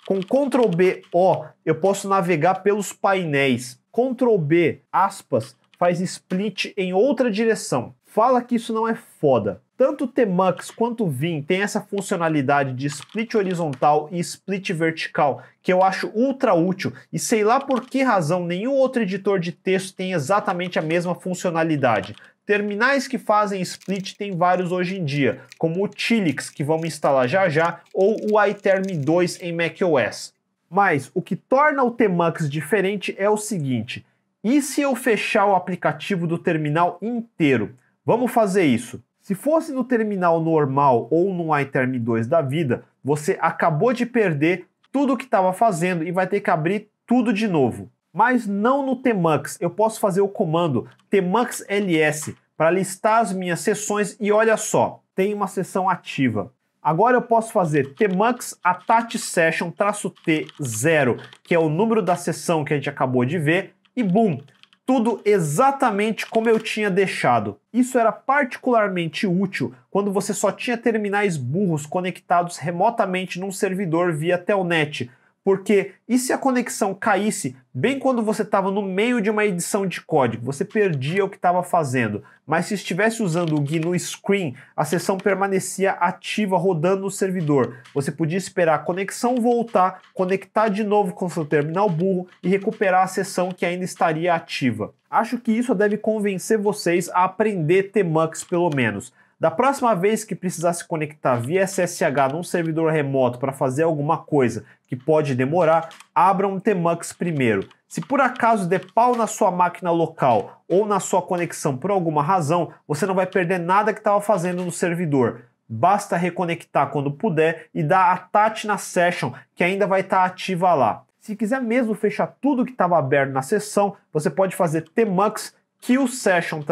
Com Ctrl B O, eu posso navegar pelos painéis. Ctrl B, aspas, faz split em outra direção. Fala que isso não é foda. Tanto o Tmux quanto o Vim tem essa funcionalidade de split horizontal e split vertical, que eu acho ultra útil, e sei lá por que razão nenhum outro editor de texto tem exatamente a mesma funcionalidade. Terminais que fazem split tem vários hoje em dia, como o Tilix, que vamos instalar já já, ou o iTerm 2 em macOS. Mas o que torna o Tmux diferente é o seguinte, e se eu fechar o aplicativo do terminal inteiro? Vamos fazer isso. Se fosse no terminal normal ou no iTerm 2 da vida, você acabou de perder tudo o que estava fazendo e vai ter que abrir tudo de novo mas não no Tmux. Eu posso fazer o comando Tmux ls para listar as minhas sessões e olha só, tem uma sessão ativa. Agora eu posso fazer tmux attach session t0, que é o número da sessão que a gente acabou de ver, e boom, tudo exatamente como eu tinha deixado. Isso era particularmente útil quando você só tinha terminais burros conectados remotamente num servidor via telnet, porque e se a conexão caísse bem quando você estava no meio de uma edição de código? Você perdia o que estava fazendo. Mas se estivesse usando o GNU Screen, a sessão permanecia ativa rodando no servidor. Você podia esperar a conexão voltar, conectar de novo com seu terminal burro e recuperar a sessão que ainda estaria ativa. Acho que isso deve convencer vocês a aprender Tmux pelo menos. Da próxima vez que precisar se conectar via SSH num servidor remoto para fazer alguma coisa que pode demorar, abra um Tmux primeiro. Se por acaso der pau na sua máquina local ou na sua conexão por alguma razão, você não vai perder nada que estava fazendo no servidor. Basta reconectar quando puder e dar a attach na session, que ainda vai estar tá ativa lá. Se quiser mesmo fechar tudo que estava aberto na sessão, você pode fazer Tmux que o session-t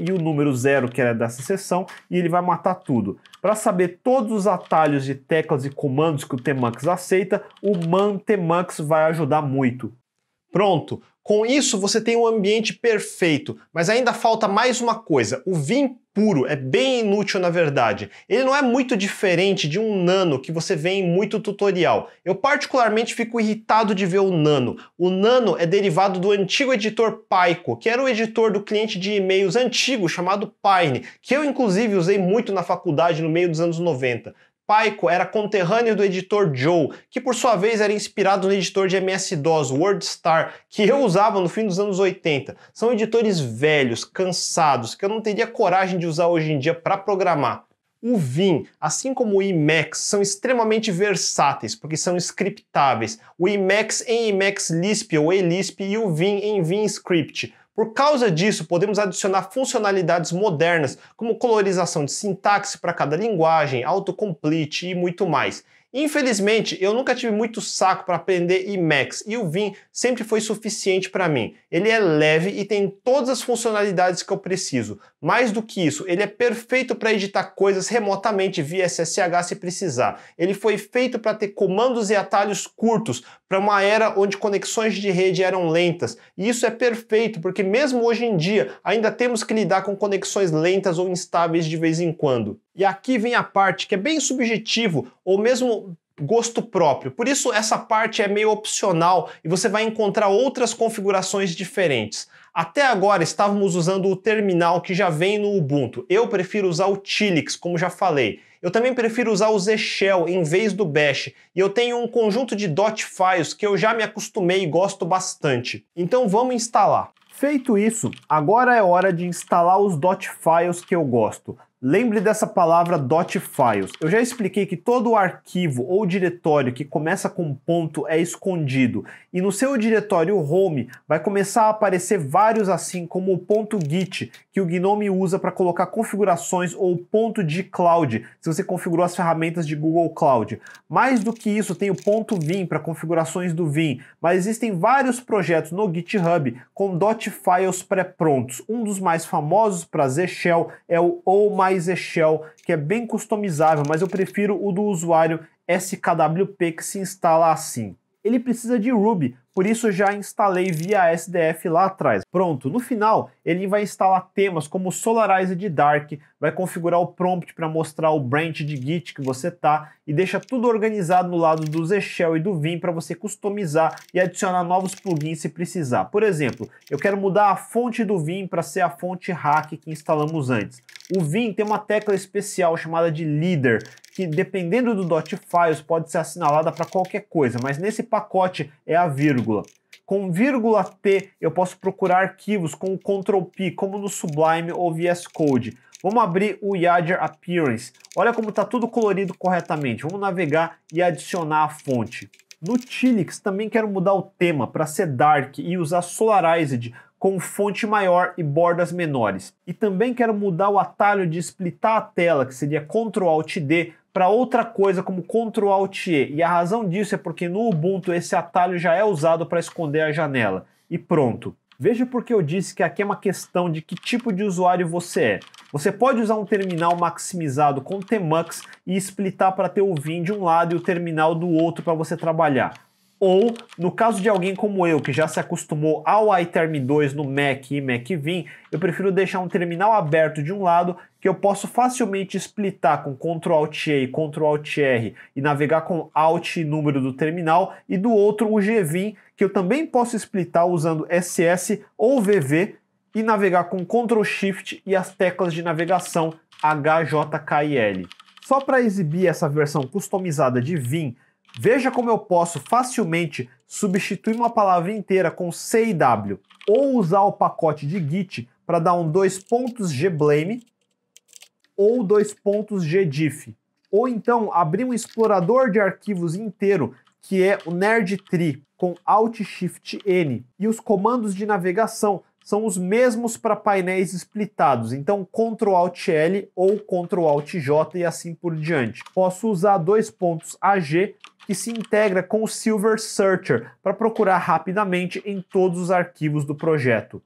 e o número zero, que era dessa sessão, e ele vai matar tudo. Para saber todos os atalhos de teclas e comandos que o Tmux aceita, o man Tmux vai ajudar muito. Pronto, com isso, você tem um ambiente perfeito, mas ainda falta mais uma coisa: o Vim puro é bem inútil na verdade. Ele não é muito diferente de um nano que você vê em muito tutorial. Eu particularmente fico irritado de ver o nano. O nano é derivado do antigo editor Paico, que era o editor do cliente de e-mails antigo chamado Pine, que eu inclusive usei muito na faculdade no meio dos anos 90. Paico era conterrâneo do editor Joe, que por sua vez era inspirado no editor de MS-DOS, WordStar, que eu usava no fim dos anos 80. São editores velhos, cansados, que eu não teria coragem de usar hoje em dia para programar. O Vim, assim como o Emacs, são extremamente versáteis, porque são scriptáveis. O Emacs em Emacs Lisp ou Elisp e o Vim em Vim Script. Por causa disso, podemos adicionar funcionalidades modernas, como colorização de sintaxe para cada linguagem, autocomplete e muito mais. Infelizmente, eu nunca tive muito saco para aprender Emacs e o Vim sempre foi suficiente para mim. Ele é leve e tem todas as funcionalidades que eu preciso. Mais do que isso, ele é perfeito para editar coisas remotamente via SSH se precisar. Ele foi feito para ter comandos e atalhos curtos para uma era onde conexões de rede eram lentas. E isso é perfeito porque mesmo hoje em dia ainda temos que lidar com conexões lentas ou instáveis de vez em quando. E aqui vem a parte que é bem subjetivo ou mesmo gosto próprio. Por isso, essa parte é meio opcional e você vai encontrar outras configurações diferentes. Até agora estávamos usando o terminal que já vem no Ubuntu. Eu prefiro usar o Tilix, como já falei. Eu também prefiro usar o Z Shell em vez do Bash, e eu tenho um conjunto de dot files que eu já me acostumei e gosto bastante. Então vamos instalar. Feito isso, agora é hora de instalar os dot files que eu gosto. Lembre dessa palavra dot .files. Eu já expliquei que todo arquivo ou diretório que começa com ponto é escondido e no seu diretório home vai começar a aparecer vários assim como o ponto .git que o GNOME usa para colocar configurações ou ponto de cloud se você configurou as ferramentas de Google Cloud. Mais do que isso tem o ponto .vim para configurações do Vim, mas existem vários projetos no GitHub com dot .files pré-prontos. Um dos mais famosos para Z Shell é o Oh My mais Excel, que é bem customizável, mas eu prefiro o do usuário SKWP que se instala assim. Ele precisa de Ruby, por isso já instalei via SDF lá atrás. Pronto, no final ele vai instalar temas como Solarized Dark, vai configurar o prompt para mostrar o branch de Git que você tá e deixa tudo organizado no lado do Zshell e do Vim para você customizar e adicionar novos plugins se precisar. Por exemplo, eu quero mudar a fonte do Vim para ser a fonte hack que instalamos antes. O Vim tem uma tecla especial chamada de Leader, que dependendo do .files pode ser assinalada para qualquer coisa, mas nesse pacote é a vírgula. Com vírgula T eu posso procurar arquivos com o Ctrl P, como no Sublime ou VS Code. Vamos abrir o Yager Appearance. Olha como está tudo colorido corretamente. Vamos navegar e adicionar a fonte. No Tilix também quero mudar o tema para ser Dark e usar Solarized com fonte maior e bordas menores. E também quero mudar o atalho de splitar a tela, que seria Ctrl Alt D, para outra coisa como Ctrl Alt E. E a razão disso é porque no Ubuntu esse atalho já é usado para esconder a janela. E pronto. Veja porque eu disse que aqui é uma questão de que tipo de usuário você é. Você pode usar um terminal maximizado com Tmux e splitar para ter o Vim de um lado e o terminal do outro para você trabalhar. Ou, no caso de alguém como eu, que já se acostumou ao iTerm 2 no Mac e Mac Vim, eu prefiro deixar um terminal aberto de um lado que eu posso facilmente splitar com Ctrl Alt E e Ctrl Alt R e navegar com Alt e número do terminal, e do outro o Gvim, que eu também posso splitar usando SS ou VV e navegar com Ctrl Shift e as teclas de navegação HJKL. Só para exibir essa versão customizada de Vim, Veja como eu posso facilmente substituir uma palavra inteira com W ou usar o pacote de Git para dar um dois pontos gblame ou dois pontos gdiff. Ou então abrir um explorador de arquivos inteiro que é o nerdtree com Alt Shift N e os comandos de navegação são os mesmos para painéis splitados, então Ctrl Alt L ou Ctrl Alt J e assim por diante. Posso usar dois pontos AG que se integra com o Silver Searcher para procurar rapidamente em todos os arquivos do projeto.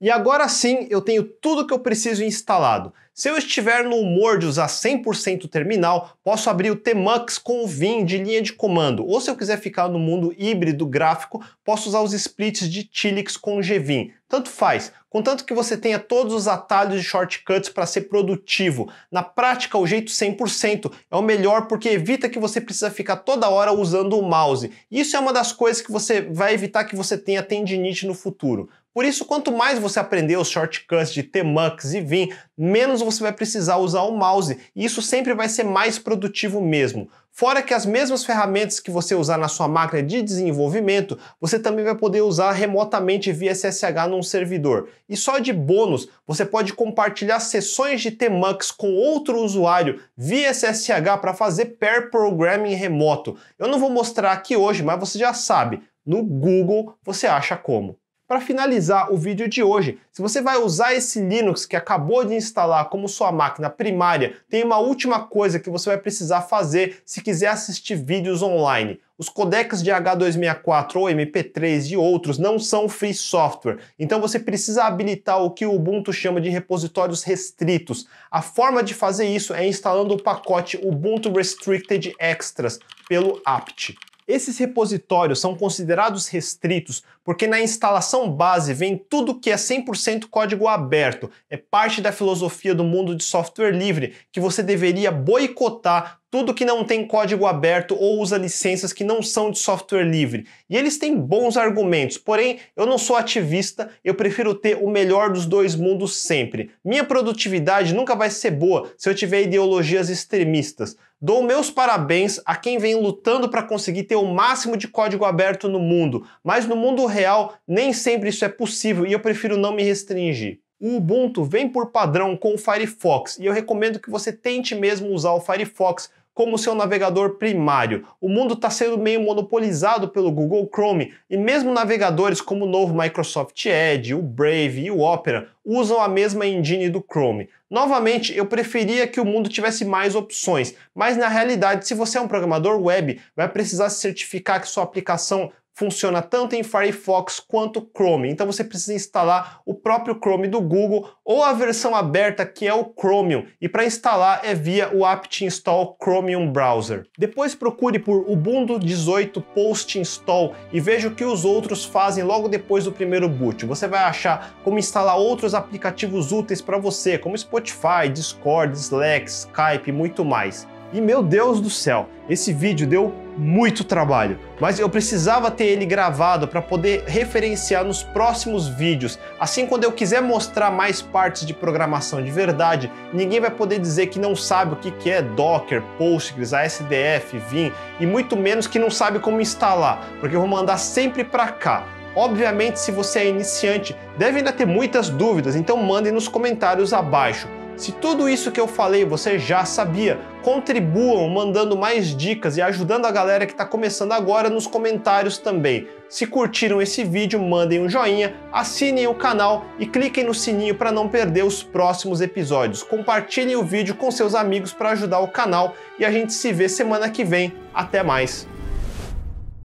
E agora sim eu tenho tudo que eu preciso instalado. Se eu estiver no humor de usar 100% terminal, posso abrir o Tmux com o Vim de linha de comando, ou se eu quiser ficar no mundo híbrido gráfico, posso usar os splits de Tilix com o Gvim. Tanto faz, Contanto que você tenha todos os atalhos e shortcuts para ser produtivo. Na prática, o jeito 100% é o melhor porque evita que você precisa ficar toda hora usando o mouse. Isso é uma das coisas que você vai evitar que você tenha tendinite no futuro. Por isso, quanto mais você aprender os shortcuts de Tmux e Vim, menos você vai precisar usar o mouse, e isso sempre vai ser mais produtivo mesmo. Fora que as mesmas ferramentas que você usar na sua máquina de desenvolvimento, você também vai poder usar remotamente via SSH num servidor. E só de bônus, você pode compartilhar sessões de Tmux com outro usuário via SSH para fazer pair programming remoto. Eu não vou mostrar aqui hoje, mas você já sabe, no Google você acha como. Para finalizar o vídeo de hoje, se você vai usar esse Linux que acabou de instalar como sua máquina primária, tem uma última coisa que você vai precisar fazer se quiser assistir vídeos online. Os codecs de H264 ou MP3 e outros não são free software, então você precisa habilitar o que o Ubuntu chama de repositórios restritos. A forma de fazer isso é instalando o pacote Ubuntu Restricted Extras pelo apt. Esses repositórios são considerados restritos porque na instalação base vem tudo que é 100% código aberto. É parte da filosofia do mundo de software livre que você deveria boicotar tudo que não tem código aberto ou usa licenças que não são de software livre. E eles têm bons argumentos, porém eu não sou ativista, eu prefiro ter o melhor dos dois mundos sempre. Minha produtividade nunca vai ser boa se eu tiver ideologias extremistas. Dou meus parabéns a quem vem lutando para conseguir ter o máximo de código aberto no mundo, mas no mundo real nem sempre isso é possível e eu prefiro não me restringir. O Ubuntu vem por padrão com o Firefox e eu recomendo que você tente mesmo usar o Firefox como seu navegador primário. O mundo está sendo meio monopolizado pelo Google Chrome e mesmo navegadores como o novo Microsoft Edge, o Brave e o Opera usam a mesma engine do Chrome. Novamente, eu preferia que o mundo tivesse mais opções, mas na realidade, se você é um programador web, vai precisar se certificar que sua aplicação funciona tanto em Firefox quanto Chrome. Então você precisa instalar o próprio Chrome do Google ou a versão aberta que é o Chromium. E para instalar é via o apt install Chromium Browser. Depois procure por Ubuntu 18 Post Install e veja o que os outros fazem logo depois do primeiro boot. Você vai achar como instalar outros aplicativos úteis para você, como Spotify, Discord, Slack, Skype e muito mais. E meu Deus do céu, esse vídeo deu muito trabalho, mas eu precisava ter ele gravado para poder referenciar nos próximos vídeos. Assim, quando eu quiser mostrar mais partes de programação de verdade, ninguém vai poder dizer que não sabe o que é Docker, Postgres, ASDF, Vim e muito menos que não sabe como instalar, porque eu vou mandar sempre para cá. Obviamente, se você é iniciante, deve ainda ter muitas dúvidas, então mandem nos comentários abaixo. Se tudo isso que eu falei você já sabia, contribuam mandando mais dicas e ajudando a galera que está começando agora nos comentários também. Se curtiram esse vídeo, mandem um joinha, assinem o canal e cliquem no sininho para não perder os próximos episódios. Compartilhem o vídeo com seus amigos para ajudar o canal e a gente se vê semana que vem. Até mais!